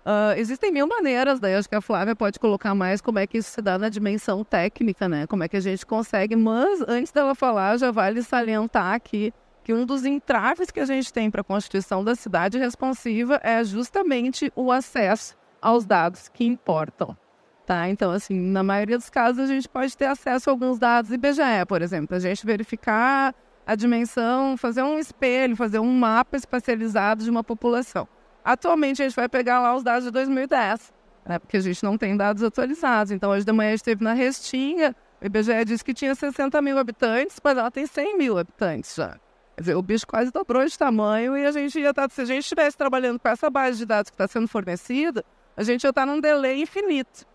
Uh, existem mil maneiras, daí acho que a Flávia pode colocar mais como é que isso se dá na dimensão técnica, né? Como é que a gente consegue, mas antes dela falar, já vale salientar aqui que um dos entraves que a gente tem para a constituição da cidade responsiva é justamente o acesso aos dados que importam. Tá? Então, assim, na maioria dos casos a gente pode ter acesso a alguns dados IBGE, por exemplo, a gente verificar a dimensão, fazer um espelho, fazer um mapa especializado de uma população. Atualmente a gente vai pegar lá os dados de 2010, né, porque a gente não tem dados atualizados. Então hoje de manhã a gente esteve na Restinga, o IBGE disse que tinha 60 mil habitantes, mas ela tem 100 mil habitantes já. Quer dizer, o bicho quase dobrou de tamanho e a gente ia estar, tá, se a gente estivesse trabalhando com essa base de dados que está sendo fornecida, a gente ia estar tá num delay infinito.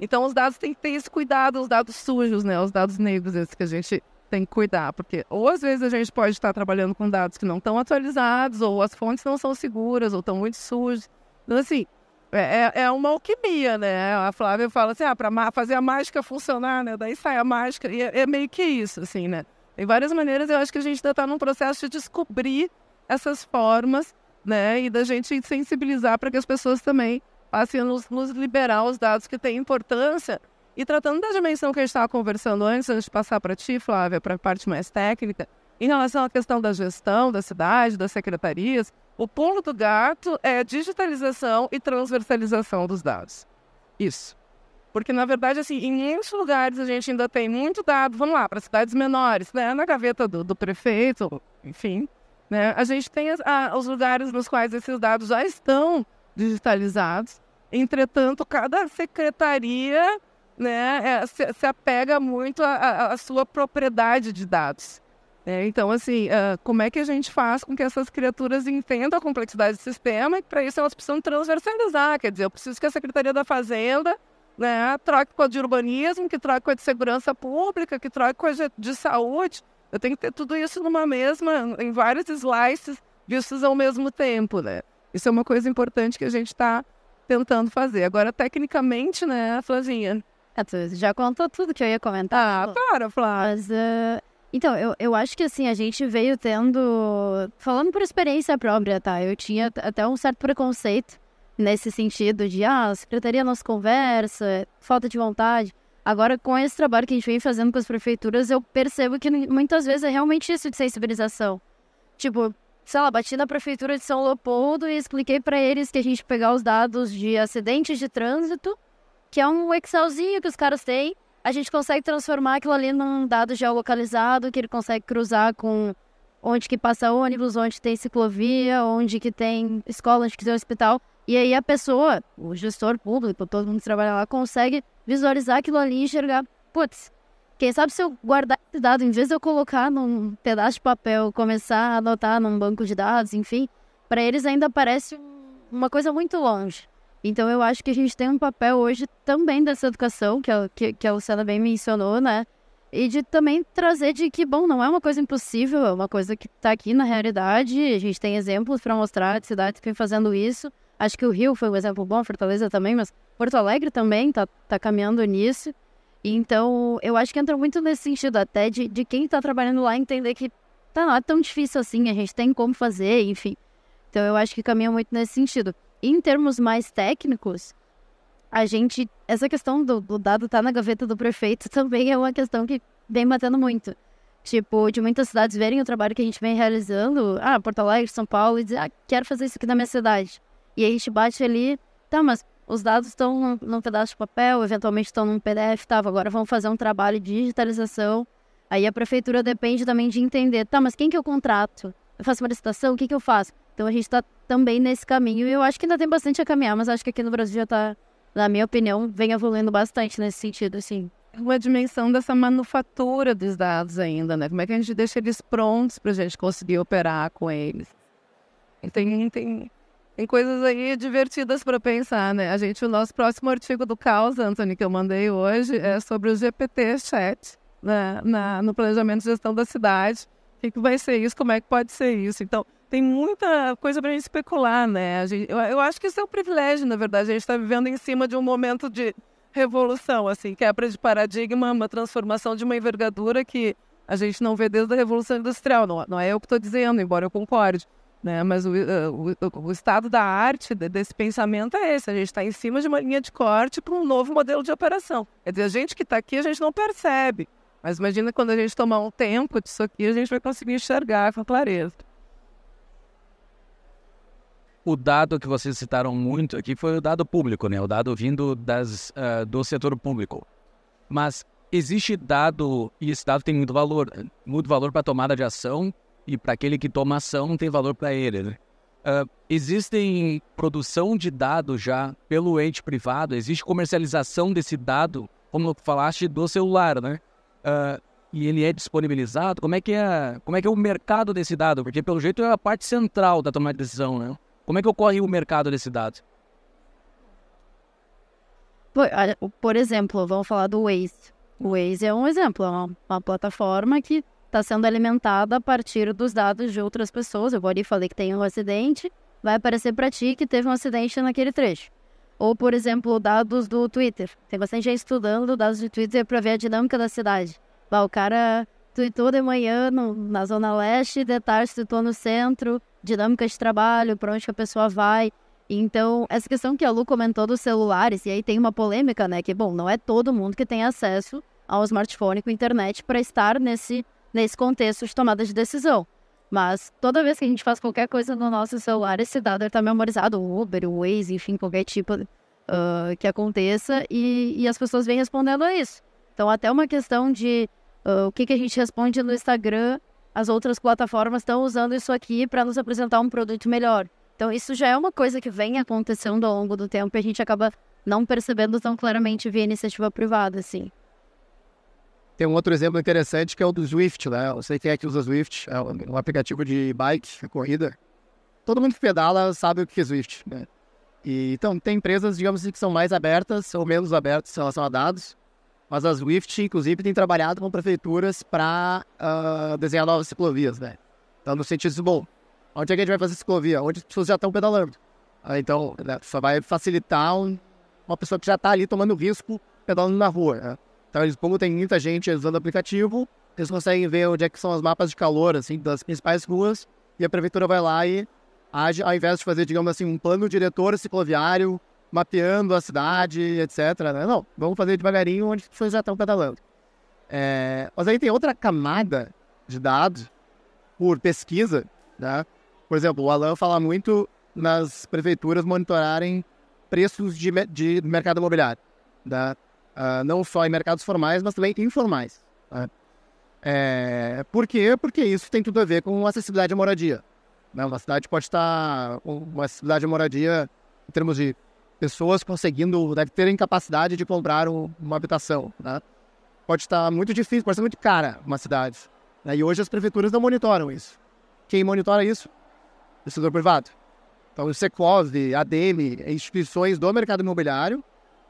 Então os dados têm que ter esse cuidado, os dados sujos, né, os dados negros, esses que a gente tem que cuidar, porque ou às vezes a gente pode estar trabalhando com dados que não estão atualizados, ou as fontes não são seguras, ou estão muito sujas. Então, assim, é, é, é uma alquimia, né? A Flávia fala assim, ah, para fazer a mágica funcionar, né? Daí sai a mágica, e é, é meio que isso, assim, né? Tem várias maneiras, eu acho que a gente ainda está num processo de descobrir essas formas, né? E da gente sensibilizar para que as pessoas também passem a nos, nos liberar os dados que têm importância e tratando da dimensão que a gente estava conversando antes, antes de passar para ti, Flávia, para a parte mais técnica, em relação à questão da gestão da cidade, das secretarias, o pulo do gato é digitalização e transversalização dos dados. Isso. Porque, na verdade, assim, em muitos lugares a gente ainda tem muito dado, vamos lá, para cidades menores, né? Na gaveta do, do prefeito, enfim. Né? A gente tem as, a, os lugares nos quais esses dados já estão digitalizados. Entretanto, cada secretaria né, é, se, se, apega muito à sua propriedade de dados. Né? Então, assim, uh, como é que a gente faz com que essas criaturas entendam a complexidade do sistema e para isso elas precisam transversalizar? Quer dizer, eu preciso que a Secretaria da Fazenda né, troque com a de urbanismo, que troque com a de segurança pública, que troque com a de saúde. Eu tenho que ter tudo isso numa mesma, em vários slices vistos ao mesmo tempo, né? Isso é uma coisa importante que a gente está tentando fazer. Agora, tecnicamente, né, Flavinha, ah, já contou tudo que eu ia comentar. Ah, tipo, para, Flávia. Mas, uh, então, eu, eu acho que assim, a gente veio tendo. Falando por experiência própria, tá? Eu tinha até um certo preconceito nesse sentido de, ah, a secretaria não se conversa, falta de vontade. Agora, com esse trabalho que a gente vem fazendo com as prefeituras, eu percebo que muitas vezes é realmente isso de sensibilização. Tipo, sei lá, bati na prefeitura de São Leopoldo e expliquei para eles que a gente pegar os dados de acidentes de trânsito que é um Excelzinho que os caras têm. A gente consegue transformar aquilo ali num dado geolocalizado, que ele consegue cruzar com onde que passa ônibus, onde tem ciclovia, onde que tem escola, onde que tem hospital. E aí a pessoa, o gestor público, todo mundo que trabalha lá, consegue visualizar aquilo ali e enxergar, putz, quem sabe se eu guardar esse dado, em vez de eu colocar num pedaço de papel, começar a anotar num banco de dados, enfim, para eles ainda parece uma coisa muito longe. Então eu acho que a gente tem um papel hoje também dessa educação, que a, que, que a Luciana bem mencionou, né? E de também trazer de que, bom, não é uma coisa impossível, é uma coisa que está aqui na realidade. A gente tem exemplos para mostrar de cidades que vem fazendo isso. Acho que o Rio foi um exemplo bom, Fortaleza também, mas Porto Alegre também está tá caminhando nisso. Então, eu acho que entra muito nesse sentido até de, de quem está trabalhando lá entender que tá, não é tão difícil assim, a gente tem como fazer, enfim. Então, eu acho que caminha muito nesse sentido. Em termos mais técnicos, a gente. Essa questão do, do dado tá na gaveta do prefeito também é uma questão que vem matando muito. Tipo, de muitas cidades verem o trabalho que a gente vem realizando, ah, Porto Alegre, São Paulo, e dizer, ah, quero fazer isso aqui na minha cidade. E aí a gente bate ali, tá, mas os dados estão num pedaço de papel, eventualmente estão num PDF, tá, agora vamos fazer um trabalho de digitalização. Aí a prefeitura depende também de entender, tá, mas quem que eu contrato? Eu faço uma licitação, o que que eu faço? Então a gente está também nesse caminho. E eu acho que ainda tem bastante a caminhar, mas acho que aqui no Brasil já tá, na minha opinião, vem evoluindo bastante nesse sentido, assim. Uma dimensão dessa manufatura dos dados ainda, né? Como é que a gente deixa eles prontos para a gente conseguir operar com eles? Tem, tem, tem coisas aí divertidas para pensar, né? A gente, o nosso próximo artigo do Caos, Anthony, que eu mandei hoje, é sobre o GPT-Chat né? Na, no planejamento e gestão da cidade. O que, que vai ser isso? Como é que pode ser isso? Então, tem muita coisa para a gente especular, né? Gente, eu, eu, acho que isso é um privilégio, na verdade. A gente está vivendo em cima de um momento de revolução, assim, quebra de paradigma, uma transformação de uma envergadura que a gente não vê desde a Revolução Industrial. Não, não é eu que estou dizendo, embora eu concorde. Né? Mas o, eh, o, o, estado da arte, desse pensamento é esse. A gente está em cima de uma linha de corte para um novo modelo de operação. Quer dizer, a gente que está aqui, a gente não percebe. Mas imagina quando a gente tomar um tempo disso aqui, a gente vai conseguir enxergar com clareza o dado que vocês citaram muito aqui foi o dado público, né? O dado vindo das, uh, do setor público. Mas existe dado, e esse dado tem muito valor, muito valor para a tomada de ação, e para aquele que toma ação tem valor para ele, né? Uh, existem produção de dados já pelo ente privado, existe comercialização desse dado, como falaste, do celular, né? Uh, e ele é disponibilizado, como é, que é, como é que é o mercado desse dado? Porque, pelo jeito, é a parte central da tomada de decisão, né? Como é que ocorre o mercado desse dado? Por, por exemplo, vamos falar do Waze. O Waze é um exemplo, é uma, uma plataforma que está sendo alimentada a partir dos dados de outras pessoas. Eu vou ali falei que tem um acidente, vai aparecer para ti que teve um acidente naquele trecho. Ou, por exemplo, dados do Twitter. Tem bastante gente estudando dados de Twitter para ver a dinâmica da cidade. Lá, o cara tuitou de manhã no, na Zona Leste, de tarde tuitou no centro, dinâmica de trabalho, para onde que a pessoa vai. Então, essa questão que a Lu comentou dos celulares, e aí tem uma polêmica, né? Que, bom, não é todo mundo que tem acesso ao smartphone com internet para estar nesse, nesse contexto de tomada de decisão. Mas toda vez que a gente faz qualquer coisa no nosso celular, esse dado está memorizado, o Uber, o Waze, enfim, qualquer tipo uh, que aconteça, e, e as pessoas vêm respondendo a isso. Então, até uma questão de ah, o que, que a gente responde no Instagram, as outras plataformas estão usando isso aqui para nos apresentar um produto melhor. Então, isso já é uma coisa que vem acontecendo ao longo do tempo e a gente acaba não percebendo tão claramente via iniciativa privada, assim. Tem um outro exemplo interessante que é o do Zwift, né? Eu sei quem é que usa Zwift, é um aplicativo de bike, corrida. Todo mundo que pedala sabe o que é Zwift, né? E, então, tem empresas, digamos assim, que são mais abertas ou menos abertas em relação a dados. Mas as Swift, inclusive, tem trabalhado com prefeituras para uh, ah, desenhar novas ciclovias, né? Então, no sentido, bom, onde é que a gente vai fazer ciclovia? Onde as pessoas já estão pedalando. Ah, então, né, só vai facilitar um, uma pessoa que já está ali tomando risco pedalando na rua, né? Então, eles, como tem muita gente usando o aplicativo, eles conseguem ver onde é que são as mapas de calor, assim, das principais ruas, e a prefeitura vai lá e age, ao invés de fazer, digamos assim, um plano diretor cicloviário, mapeando a cidade, etc. Né? Não, vamos fazer devagarinho onde as pessoas já estão pedalando. É, mas aí tem outra camada de dados por pesquisa, né? Por exemplo, o Alan fala muito nas prefeituras monitorarem preços de, de mercado imobiliário, né? uh, não só em mercados formais, mas também informais. Né? É, por quê? Porque isso tem tudo a ver com acessibilidade à moradia. Né? Uma cidade pode estar. Uma acessibilidade à moradia, em termos de pessoas conseguindo, deve né, ter incapacidade de comprar uma habitação, né? Pode estar muito difícil, pode ser muito cara uma cidade. Né? E hoje as prefeituras não monitoram isso. Quem monitora é isso? O setor privado. Então, o Secov, ADM, instituições do mercado imobiliário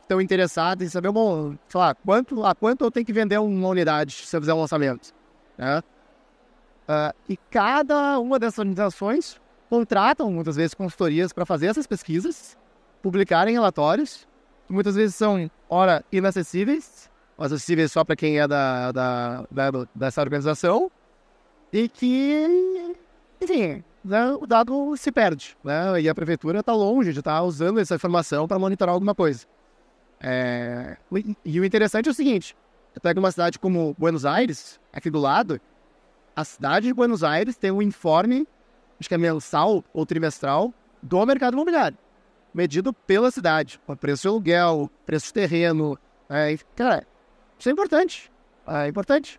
estão interessadas em saber, bom, sei lá, quanto, a quanto eu tenho que vender uma unidade se eu fizer um lançamento. Né? Uh, e cada uma dessas organizações contratam muitas vezes consultorias para fazer essas pesquisas publicarem relatórios, que muitas vezes são, ora, inacessíveis, acessíveis só para quem é da, da, da, dessa organização, e que, enfim, né, o dado se perde, né? E a prefeitura está longe de estar tá usando essa informação para monitorar alguma coisa. É... E o interessante é o seguinte, eu pego uma cidade como Buenos Aires, aqui do lado, a cidade de Buenos Aires tem um informe, acho que é mensal ou trimestral, do mercado imobiliário medido pela cidade, o preço de aluguel, preço de terreno. É, cara, isso é importante. É importante.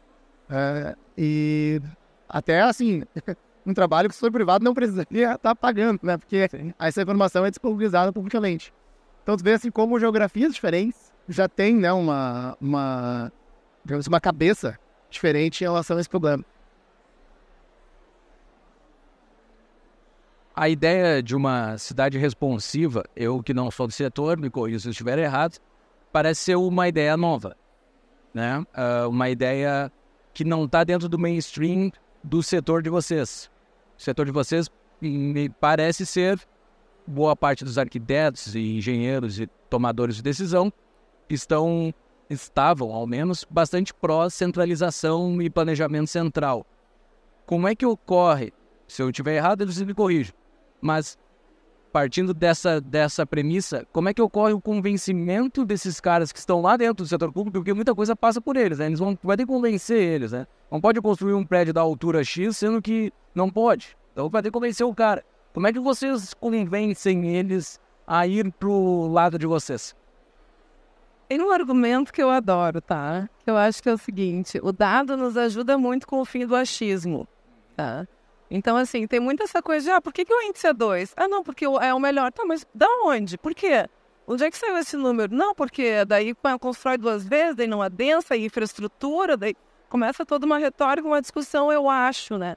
É, e até assim, um trabalho que o setor privado não precisaria estar tá pagando, né? Porque Sim. essa informação é disponibilizada publicamente. Então, você vê assim como geografias diferentes já tem né, uma, uma, uma cabeça diferente em relação a esse problema. A ideia de uma cidade responsiva, eu que não sou do setor, me corrija se eu estiver errado, parece ser uma ideia nova, né? Uh, uma ideia que não está dentro do mainstream do setor de vocês. O setor de vocês hum, me parece ser boa parte dos arquitetos e engenheiros e tomadores de decisão estão estavam, ao menos, bastante pró-centralização e planejamento central. Como é que ocorre? Se eu estiver errado, eles me corrijam. Mas partindo dessa, dessa premissa, como é que ocorre o convencimento desses caras que estão lá dentro do setor público? Porque muita coisa passa por eles, né? Eles vão vai ter que convencer eles, né? Não pode construir um prédio da altura X, sendo que não pode. Então vai ter que convencer o cara. Como é que vocês convencem eles a ir pro lado de vocês? Tem um argumento que eu adoro, tá? Que eu acho que é o seguinte: o dado nos ajuda muito com o fim do achismo, tá? Então, assim, tem muita essa coisa de, ah, por que, que o índice é 2? Ah, não, porque é o melhor. Tá, mas da onde? Por quê? Onde é que saiu esse número? Não, porque daí constrói duas vezes, daí não adensa, é densa é infraestrutura, daí começa toda uma retórica, uma discussão, eu acho, né?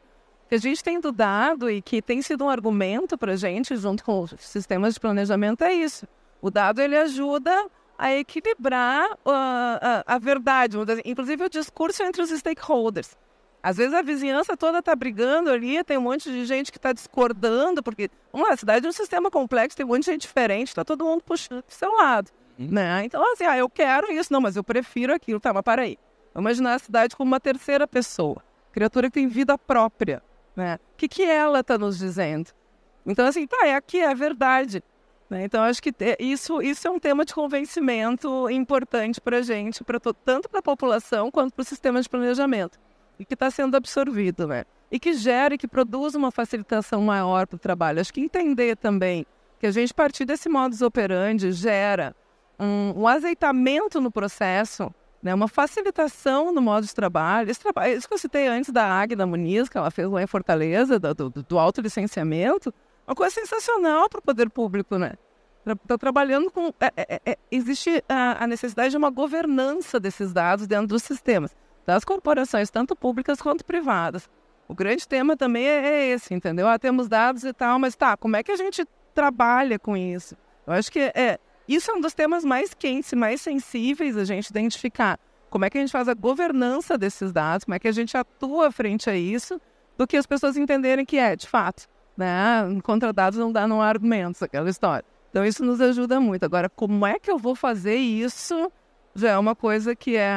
Que a gente tem dado e que tem sido um argumento para a gente, junto com os sistemas de planejamento, é isso. O dado, ele ajuda a equilibrar uh, a verdade, assim. inclusive o discurso entre os stakeholders. Às vezes a vizinhança toda está brigando ali, tem um monte de gente que está discordando, porque, vamos lá, a cidade é um sistema complexo, tem um monte de gente diferente, está todo mundo puxando para o seu lado. Uhum. Né? Então, assim, ah, eu quero isso, não, mas eu prefiro aquilo, tá, mas para aí. Vamos imaginar a cidade como uma terceira pessoa, criatura que tem vida própria. Né? O que, que ela está nos dizendo? Então, assim, tá, é aqui, é verdade. Né? Então, acho que isso, isso é um tema de convencimento importante para a gente, pra tanto para a população quanto para o sistema de planejamento e que está sendo absorvido, né? E que gera e que produz uma facilitação maior para o trabalho. Acho que entender também que a gente partir desse modus operandi gera um, um azeitamento no processo, né? uma facilitação no modo de trabalho. Esse trabalho, isso que eu citei antes da da Muniz, que ela fez lá em Fortaleza, do, do, do autolicenciamento, uma coisa sensacional para o poder público, né? Está trabalhando com. É, é, é, existe a, a necessidade de uma governança desses dados dentro dos sistemas das corporações, tanto públicas quanto privadas. O grande tema também é, é esse, entendeu? Ah, temos dados e tal, mas tá, como é que a gente trabalha com isso? Eu acho que é, isso é um dos temas mais quentes, mais sensíveis a gente identificar. Como é que a gente faz a governança desses dados? Como é que a gente atua frente a isso? Do que as pessoas entenderem que é, de fato, né? Contra dados não dá não há argumentos, aquela história. Então isso nos ajuda muito. Agora, como é que eu vou fazer isso já é uma coisa que é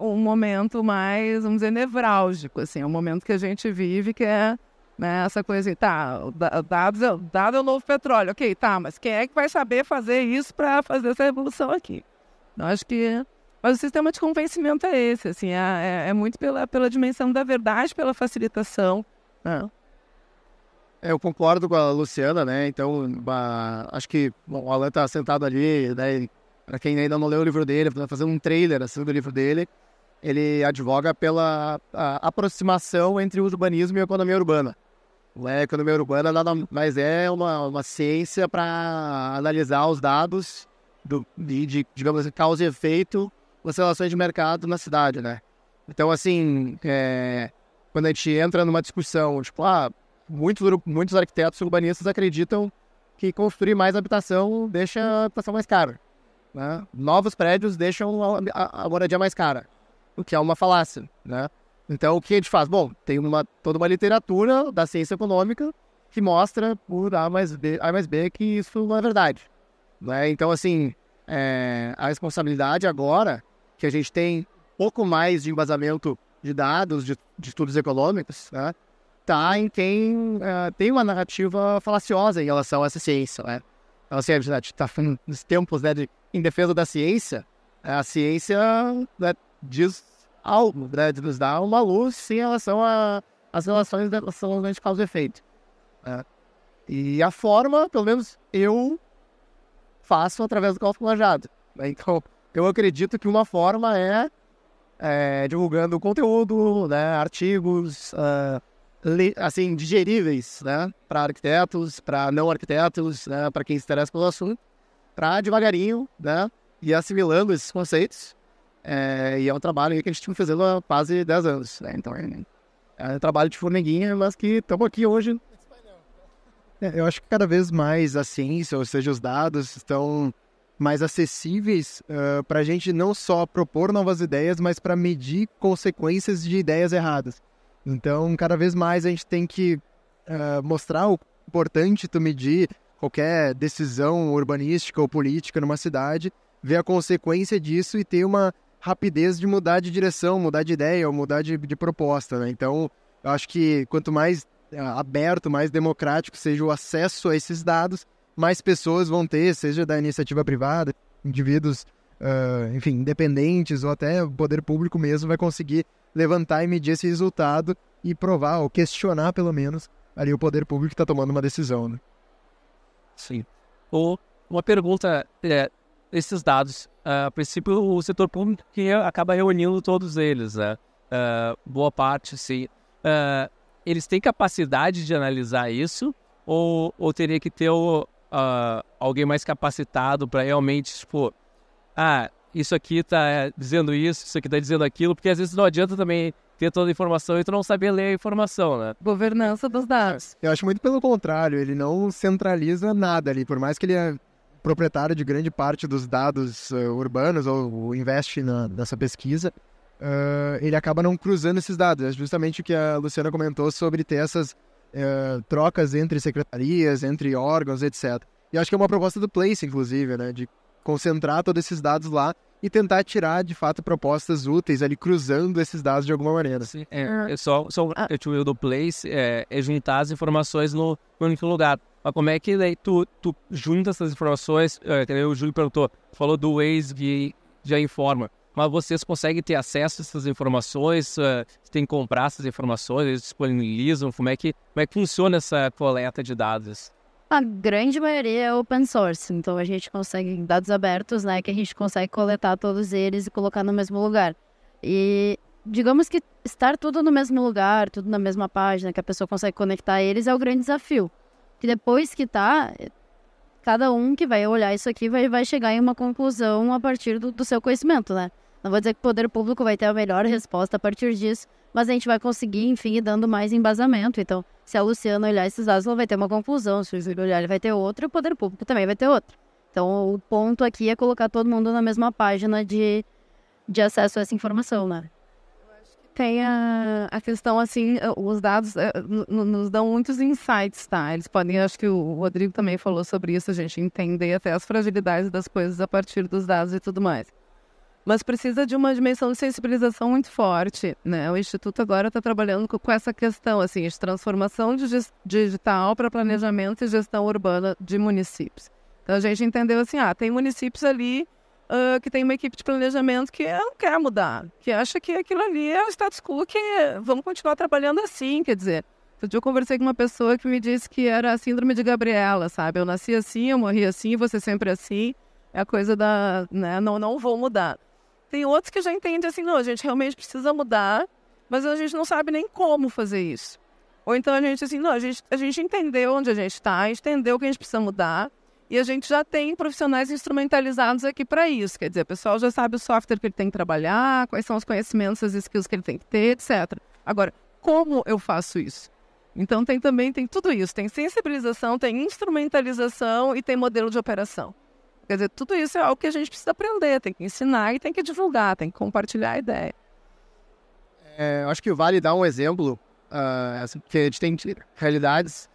um, momento mais, vamos dizer, nevrálgico, assim, é um momento que a gente vive que é né, essa coisa tá, dados é, dado é o novo petróleo, ok, tá, mas quem é que vai saber fazer isso para fazer essa revolução aqui? Eu acho que... Mas o sistema de convencimento é esse, assim, é, é, é muito pela, pela dimensão da verdade, pela facilitação, né? É, eu concordo com a Luciana, né? Então, acho que bom, o Alan está sentado ali, né? Para quem ainda não leu o livro dele, para fazer um trailer assim do livro dele, ele advoga pela aproximação entre o urbanismo e a economia urbana. A é economia urbana nada mais é uma, uma ciência para analisar os dados do, de, de, digamos assim, causa e efeito das relações de mercado na cidade, né? Então, assim, é, quando a gente entra numa discussão, tipo, ah, muitos, muitos arquitetos urbanistas acreditam que construir mais habitação deixa a habitação mais cara né? novos prédios deixam a, a moradia mais cara, o que é uma falácia, né? Então, o que a gente faz? Bom, tem uma, toda uma literatura da ciência econômica que mostra por A mais B, a mais B que isso não é verdade. Né? Então, assim, é, a responsabilidade agora que a gente tem pouco mais de embasamento de dados, de, de estudos econômicos, né? tá em quem uh, tem uma narrativa falaciosa em relação a essa ciência. Né? Então, assim, a gente está nos tempos né, de em defesa da ciência, a ciência né, diz algo, né, nos dá uma luz em relação às relações da né, relação de causa e efeito. Né? E a forma, pelo menos eu faço através do cálculo planejado. Né. Então, eu acredito que uma forma é, é divulgando conteúdo, né, artigos, uh, assim, digeríveis, né, para arquitetos, para não arquitetos, né, para quem se interessa pelo assunto para devagarinho, né? E assimilando esses conceitos. É, e é um trabalho que a gente tinha fazendo há quase 10 anos, né? Então, é, é, um trabalho de formiguinha, mas que estamos aqui hoje. É, eu acho que cada vez mais a ciência, ou seja, os dados estão mais acessíveis uh, para a gente não só propor novas ideias, mas para medir consequências de ideias erradas. Então, cada vez mais a gente tem que uh, mostrar o importante tu medir qualquer decisão urbanística ou política numa cidade, ver a consequência disso e ter uma rapidez de mudar de direção, mudar de ideia ou mudar de, de proposta, né? Então, eu acho que quanto mais é, aberto, mais democrático seja o acesso a esses dados, mais pessoas vão ter, seja da iniciativa privada, indivíduos, uh, enfim, independentes ou até o poder público mesmo vai conseguir levantar e medir esse resultado e provar ou questionar, pelo menos, ali o poder público que está tomando uma decisão, né? Sim. Ou uma pergunta, é, esses dados, é, a princípio o setor público que acaba reunindo todos eles, né? Uh, boa parte, sim. Uh, eles têm capacidade de analisar isso ou, ou teria que ter o, uh, alguém mais capacitado para realmente, tipo, ah, isso aqui está dizendo isso, isso aqui está dizendo aquilo, porque às vezes não adianta também ter toda a informação e tu não saber ler a informação, né? Governança dos dados. Eu acho muito pelo contrário, ele não centraliza nada ali, por mais que ele é proprietário de grande parte dos dados uh, urbanos ou investe na, nessa pesquisa, uh, ele acaba não cruzando esses dados. É justamente o que a Luciana comentou sobre ter essas uh, trocas entre secretarias, entre órgãos, etc. E acho que é uma proposta do Place, inclusive, né? De concentrar todos esses dados lá e tentar tirar, de fato, propostas úteis ali, cruzando esses dados de alguma maneira. Sim, é, ah. é só, só o Will do Place é, é, juntar as informações no, no único lugar. Mas como é que daí tu, tu junta essas informações? É, o Júlio perguntou, falou do Waze que já informa. Mas vocês conseguem ter acesso a essas informações? Uh, tem que comprar essas informações? Eles disponibilizam? Como é que, como é que funciona essa coleta de dados? A grande maioria é open source, então a gente consegue dados abertos, né, que a gente consegue coletar todos eles e colocar no mesmo lugar. E digamos que estar tudo no mesmo lugar, tudo na mesma página, que a pessoa consegue conectar eles é o grande desafio. Que depois que tá, cada um que vai olhar isso aqui vai, vai chegar em uma conclusão a partir do, do seu conhecimento, né? Não vou dizer que o poder público vai ter a melhor resposta a partir disso, mas a gente vai conseguir, enfim, dando mais embasamento. Então, se a Luciana olhar esses dados, ela vai ter uma conclusão, se o Júlio olhar, ele vai ter outra, o poder público também vai ter outra. Então, o ponto aqui é colocar todo mundo na mesma página de, de acesso a essa informação, né? tem a, a, questão, assim, eh, os dados eh, nos dão muitos insights, tá? Eles podem, acho que o Rodrigo também falou sobre isso, a gente entender até as fragilidades das coisas a partir dos dados e tudo mais mas precisa de uma dimensão de sensibilização muito forte. Né? O Instituto agora está trabalhando com, essa questão assim, de transformação digital para planejamento e gestão urbana de municípios. Então a gente entendeu assim, ah, tem municípios ali uh, que tem uma equipe de planejamento que não quer mudar, que acha que aquilo ali é o status quo, que vamos continuar trabalhando assim, quer dizer. Outro dia eu conversei com uma pessoa que me disse que era a síndrome de Gabriela, sabe? Eu nasci assim, eu morri assim, você sempre assim. É a coisa da, né, não, não vou mudar. Tem outros que já entendem assim, não, a gente realmente precisa mudar, mas a gente não sabe nem como fazer isso. Ou então a gente assim, não, a gente, a gente entendeu onde a gente está, entendeu o que a gente precisa mudar, e a gente já tem profissionais instrumentalizados aqui para isso. Quer dizer, o pessoal já sabe o software que ele tem que trabalhar, quais são os conhecimentos, as skills que ele tem que ter, etc. Agora, como eu faço isso? Então tem também tem tudo isso, tem sensibilização, tem instrumentalização e tem modelo de operação. Quer dizer, tudo isso é algo que a gente precisa aprender, tem que ensinar e tem que divulgar, tem que compartilhar a ideia. É, eu acho que vale dar um exemplo, uh, a gente tem realidades,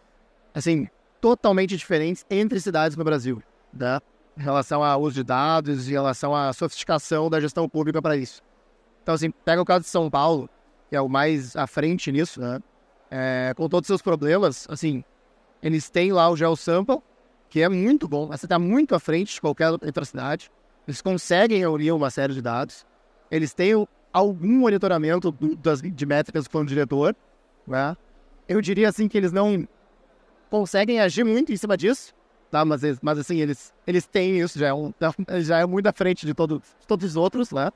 assim, totalmente diferentes entre cidades no Brasil, né? em relação ao uso de dados, em relação à sofisticação da gestão pública para isso. Então, assim, pega o caso de São Paulo, que é o mais à frente nisso, né? É, com todos os seus problemas, assim, eles têm lá o GeoSample, que é muito bom. Você está muito à frente de qualquer outra cidade. Eles conseguem reunir uma série de dados. Eles têm algum monitoramento das, de métricas do plano diretor. Né? Eu diria assim que eles não conseguem agir muito em cima disso, tá? Mas, mas assim, eles, eles têm isso, já é, um, já é muito à frente de, todo, de todos os outros, né?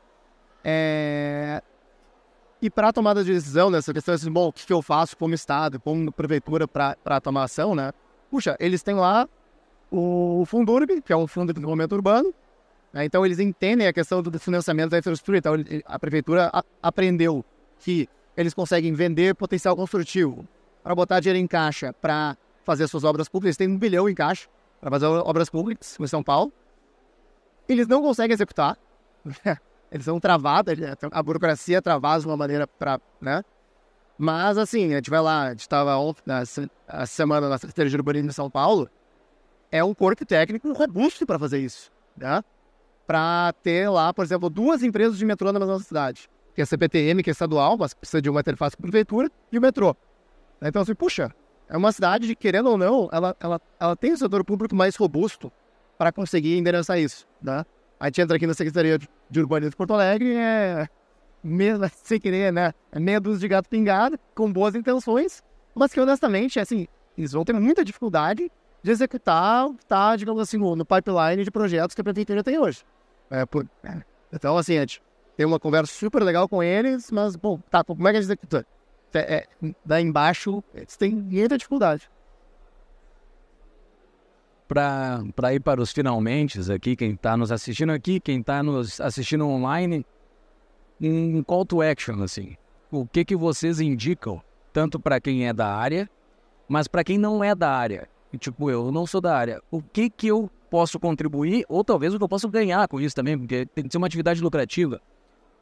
É... E para a tomada de decisão, nessa questão assim, bom, o que, que eu faço como Estado, como prefeitura para tomar ação, né? Puxa, eles têm lá o Fundurb, que é um fundo de desenvolvimento urbano. Né? Então, eles entendem a questão do financiamento da infraestrutura. Então, a prefeitura a aprendeu que eles conseguem vender potencial construtivo para botar dinheiro em caixa para fazer suas obras públicas. Eles têm um bilhão em caixa para fazer obras públicas em São Paulo. Eles não conseguem executar. Né? eles são travados, a burocracia é travada de uma maneira para. Né? Mas, assim, a gente vai lá, a gente estava na semana na Secretaria de Urbanismo de São Paulo é um corpo técnico robusto para fazer isso, né? Para ter lá, por exemplo, duas empresas de metrô na mesma cidade, que é a CPTM, que é estadual, mas precisa de uma interface com a prefeitura, e o metrô. Né? Então, assim, puxa, é uma cidade de querendo ou não, ela, ela, ela tem um setor público mais robusto para conseguir endereçar isso, né? A gente entra aqui na Secretaria de Urbanismo de Porto Alegre e é, sem querer, né? É meia dúzia de gato pingado, com boas intenções, mas que honestamente, assim, eles vão ter muita dificuldade de executar o que está, digamos assim, no, pipeline de projetos que a prefeitura tem hoje. É, por... É. Então, assim, a gente tem uma conversa super legal com eles, mas, bom, tá, como é que a gente executa? É, é, daí embaixo, eles têm muita dificuldade. Para ir para os finalmente aqui, quem está nos assistindo aqui, quem está nos assistindo online, um call to action, assim. O que, que vocês indicam, tanto para quem é da área, mas para quem não é da área? que, tipo, eu não sou da área, o que que eu posso contribuir, ou talvez o que eu posso ganhar com isso também, porque tem que ser uma atividade lucrativa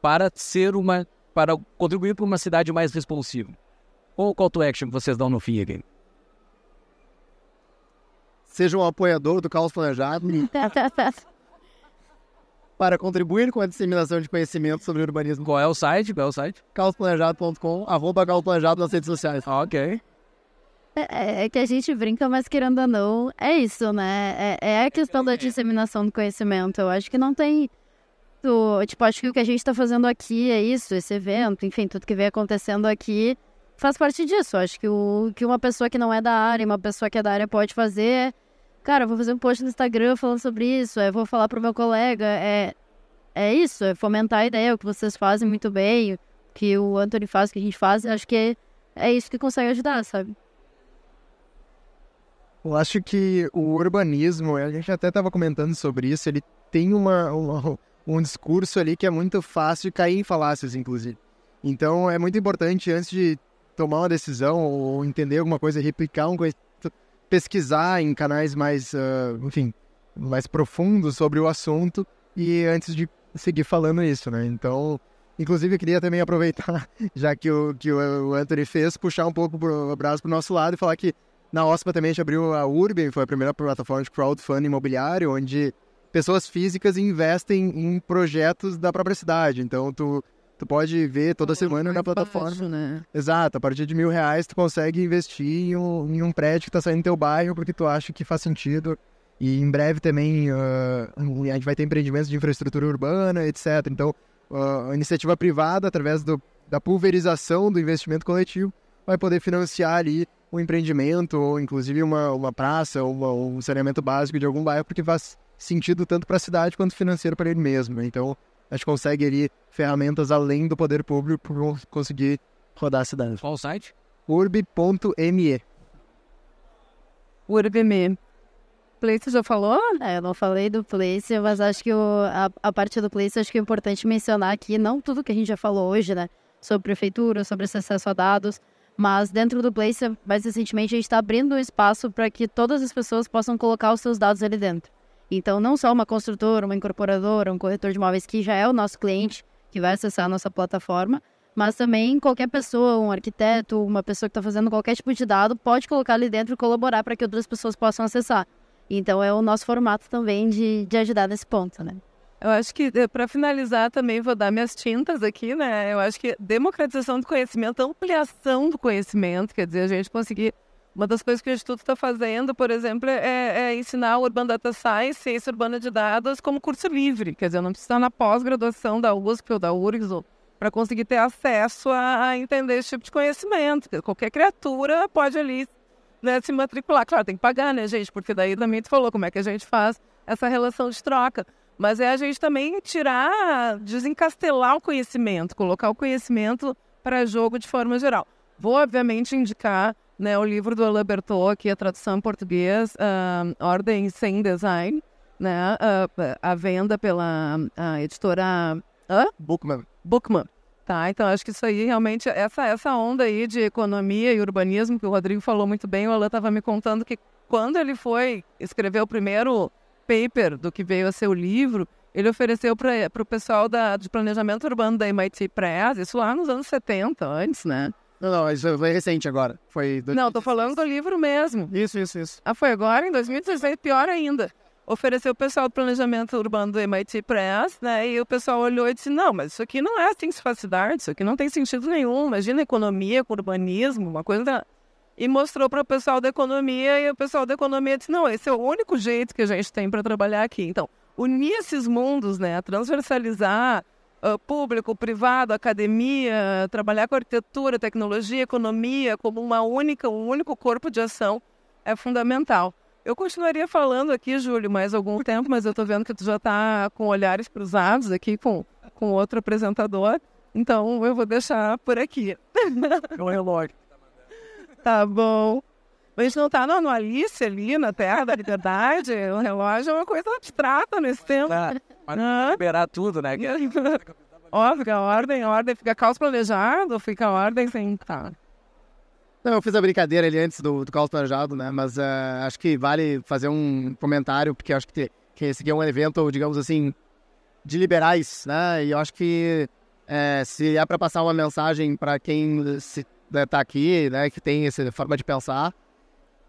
para ser uma. para contribuir para uma cidade mais responsiva. Qual o call to action que vocês dão no fim aqui? Seja um apoiador do caos planejado. para contribuir com a disseminação de conhecimento sobre urbanismo. Qual é o site? Qual é o site? caosplanejado.com, arroba nas redes sociais. Ok. É, é, é, que a gente brinca, mas querendo ou não, é isso, né? É, é a questão da disseminação do conhecimento. Eu acho que não tem. Tu, tipo, acho que o que a gente está fazendo aqui é isso, esse evento, enfim, tudo que vem acontecendo aqui faz parte disso. Eu acho que o que uma pessoa que não é da área, uma pessoa que é da área pode fazer. É, Cara, eu vou fazer um post no Instagram falando sobre isso, é, vou falar pro meu colega. É, é isso, é fomentar a ideia, o que vocês fazem muito bem, o que o Anthony faz, o que a gente faz. Acho que é, é isso que consegue ajudar, sabe? Eu acho que o urbanismo, a gente até estava comentando sobre isso, ele tem uma, uma, um discurso ali que é muito fácil de cair em falácias, inclusive. Então é muito importante, antes de tomar uma decisão ou entender alguma coisa, replicar um coisa, pesquisar em canais mais, uh, enfim, mais profundos sobre o assunto e antes de seguir falando isso, né? Então, inclusive, eu queria também aproveitar, já que o, que o Anthony fez, puxar um pouco o braço para o nosso lado e falar que na OSPA também a gente abriu a Urban, foi a primeira plataforma de crowdfunding imobiliário, onde pessoas físicas investem em projetos da própria cidade. Então, tu, tu pode ver toda semana na plataforma. Baixo, né? Exato, a partir de mil reais tu consegue investir em um, em um prédio que está saindo do teu bairro porque tu acha que faz sentido. E em breve também uh, a gente vai ter empreendimentos de infraestrutura urbana, etc. Então, uh, a iniciativa privada, através do, da pulverização do investimento coletivo, vai poder financiar ali um empreendimento, ou inclusive uma, uma praça, ou, uma, um saneamento básico de algum bairro, porque faz sentido tanto para a cidade quanto financeiro para ele mesmo. Então, a gente consegue ali ferramentas além do poder público para conseguir rodar a cidade. Qual o site? urb.me. Urb.me. Place já falou? É, eu não falei do Place, mas acho que o, a, a parte do Place acho que é importante mencionar aqui, não tudo que a gente já falou hoje, né? Sobre prefeitura, sobre esse acesso a dados, mas dentro do Place, mais recentemente, a gente está abrindo um espaço para que todas as pessoas possam colocar os seus dados ali dentro. Então, não só uma construtora, uma incorporadora, um corretor de imóveis que já é o nosso cliente, que vai acessar a nossa plataforma, mas também qualquer pessoa, um arquiteto, uma pessoa que está fazendo qualquer tipo de dado, pode colocar ali dentro e colaborar para que outras pessoas possam acessar. Então, é o nosso formato também de, de ajudar nesse ponto, né? Eu acho que, eh, para finalizar, também vou dar minhas tintas aqui, né? Eu acho que democratização do conhecimento, ampliação do conhecimento, quer dizer, a gente conseguir. Uma das coisas que o Instituto está fazendo, por exemplo, é, é, ensinar o Urban Data Science, ciência urbana de dados, como curso livre. Quer dizer, não precisa na pós-graduação da USP ou da URGS para conseguir ter acesso a, a, entender esse tipo de conhecimento. Qualquer criatura pode ali né, se matricular. Claro, tem que pagar, né, gente? Porque daí também tu falou como é que a gente faz essa relação de troca. Mas é a gente também tirar, desencastelar o conhecimento, colocar o conhecimento para jogo de forma geral. Vou, obviamente, indicar né, o livro do Alain Berthaud, aqui a tradução em português, uh, Ordem Sem Design, né, uh, a venda pela uh, editora... Hã? Bookman. Bookman. Tá, então acho que isso aí realmente, essa, essa onda aí de economia e urbanismo, que o Rodrigo falou muito bem, o Alain estava me contando que quando ele foi escrever o primeiro paper do que veio a ser o livro, ele ofereceu para o pessoal da, de planejamento urbano da MIT Press, isso lá nos anos 70, antes, né? Não, não, isso foi recente agora. Foi. Não, tô falando do livro mesmo. Isso, isso, isso. Ah, foi agora, em 2016, pior ainda. Ofereceu o pessoal do planejamento urbano do MIT Press, né? E o pessoal olhou e disse: não, mas isso aqui não é assim que se faz cidade, isso aqui não tem sentido nenhum. Imagina economia com urbanismo, uma coisa e mostrou para o pessoal da economia e o pessoal da economia disse não esse é o único jeito que a gente tem para trabalhar aqui então unir esses mundos né transversalizar uh, público privado academia trabalhar com arquitetura tecnologia economia como uma única um único corpo de ação é fundamental eu continuaria falando aqui Júlio mais algum tempo mas eu estou vendo que tu já está com olhares cruzados aqui com com outro apresentador então eu vou deixar por aqui é um relógio Tá bom. Mas não tá na Alice ali, na Terra da Liberdade? o relógio é uma coisa abstrata nesse tempo. Tá. Mas ah. liberar tudo, né? Ó, fica ordem, ordem. Fica caos planejado, fica ordem sem... Tá. Não, eu fiz a brincadeira ali antes do, do caos planejado, né? Mas uh, acho que vale fazer um comentário, porque acho que, te, que esse aqui é um evento, digamos assim, de liberais, né? E eu acho que é, se é para passar uma mensagem para quem se né, tá aqui, né, que tem essa forma de pensar,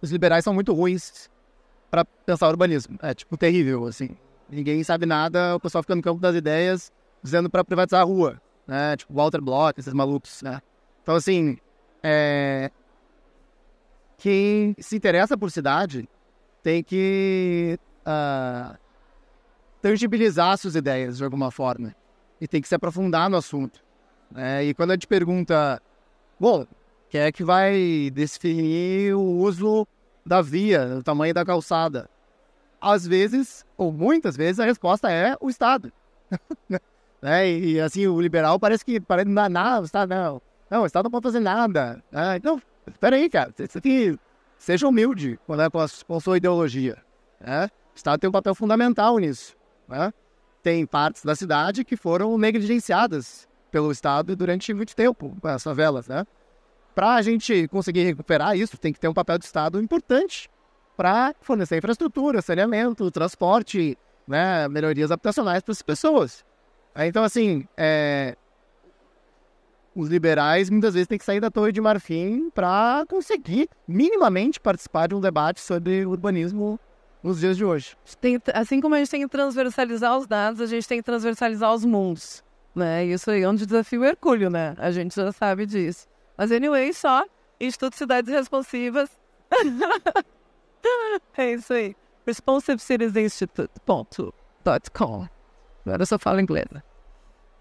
os liberais são muito ruins para pensar urbanismo. É tipo terrível, assim. Ninguém sabe nada, o pessoal fica no campo das ideias dizendo para privatizar a rua, né? Tipo Walter Block, esses malucos, né? Então assim, é... quem se interessa por cidade tem que uh, tangibilizar suas ideias de alguma forma e tem que se aprofundar no assunto. Né? E quando a gente pergunta Bom, que é que vai definir o uso da via, o tamanho da calçada. Às vezes, ou muitas vezes, a resposta é o Estado. né? E assim, o liberal parece que parece, não, não, o Estado não. Não, o Estado não pode fazer nada. Ah, não, peraí, cara, tem que seja humilde quando é com a, com a sua ideologia. Né? O Estado tem um papel fundamental nisso. Né? Tem partes da cidade que foram negligenciadas pelo Estado durante muito tempo, as favelas, né? Para a gente conseguir recuperar isso, tem que ter um papel de Estado importante para fornecer infraestrutura, saneamento, transporte, né, melhorias habitacionais para as pessoas. Então, assim, é... os liberais muitas vezes têm que sair da Torre de Marfim para conseguir minimamente participar de um debate sobre urbanismo nos dias de hoje. Tem, assim como a gente tem que transversalizar os dados, a gente tem que transversalizar os mundos né? Isso aí é um desafio hercúleo, né? A gente já sabe disso. Mas, anyway, só Instituto Cidades Responsivas. é isso aí. Responsive Cities Agora eu só falo inglês. Né?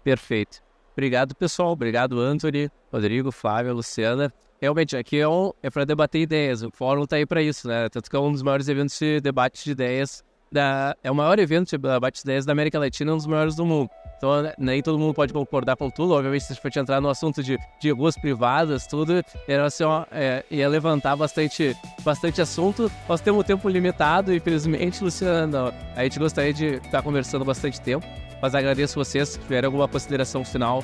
Perfeito. Obrigado, pessoal. Obrigado, Anthony, Rodrigo, Fábio, Luciana. Realmente, aqui é, um, é para debater ideias. O fórum está aí para isso, né? Tanto que é um dos maiores eventos de debate de ideias. Da, é o maior evento de debate de ideias da América Latina, um dos maiores do mundo. Então, né, nem todo mundo pode concordar com tudo. Obviamente, se a gente for entrar no assunto de, de ruas privadas, tudo, era assim, ó, é, ia levantar bastante, bastante assunto. Nós temos um tempo limitado, infelizmente, Luciana, a gente gostaria de estar tá conversando bastante tempo, mas agradeço vocês. Se tiverem alguma consideração final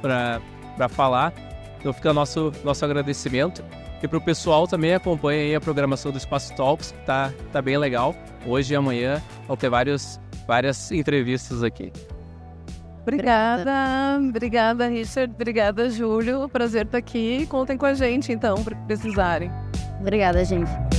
para falar, então fica nosso, nosso agradecimento. E para o pessoal também, acompanha aí a programação do Espaço Talks, que tá, tá bem legal. Hoje e amanhã vão ter vários, várias entrevistas aqui. Obrigada, obrigada, Richard, obrigada, Júlio. Prazer estar aqui. Contem com a gente, então, se precisarem. Obrigada, gente.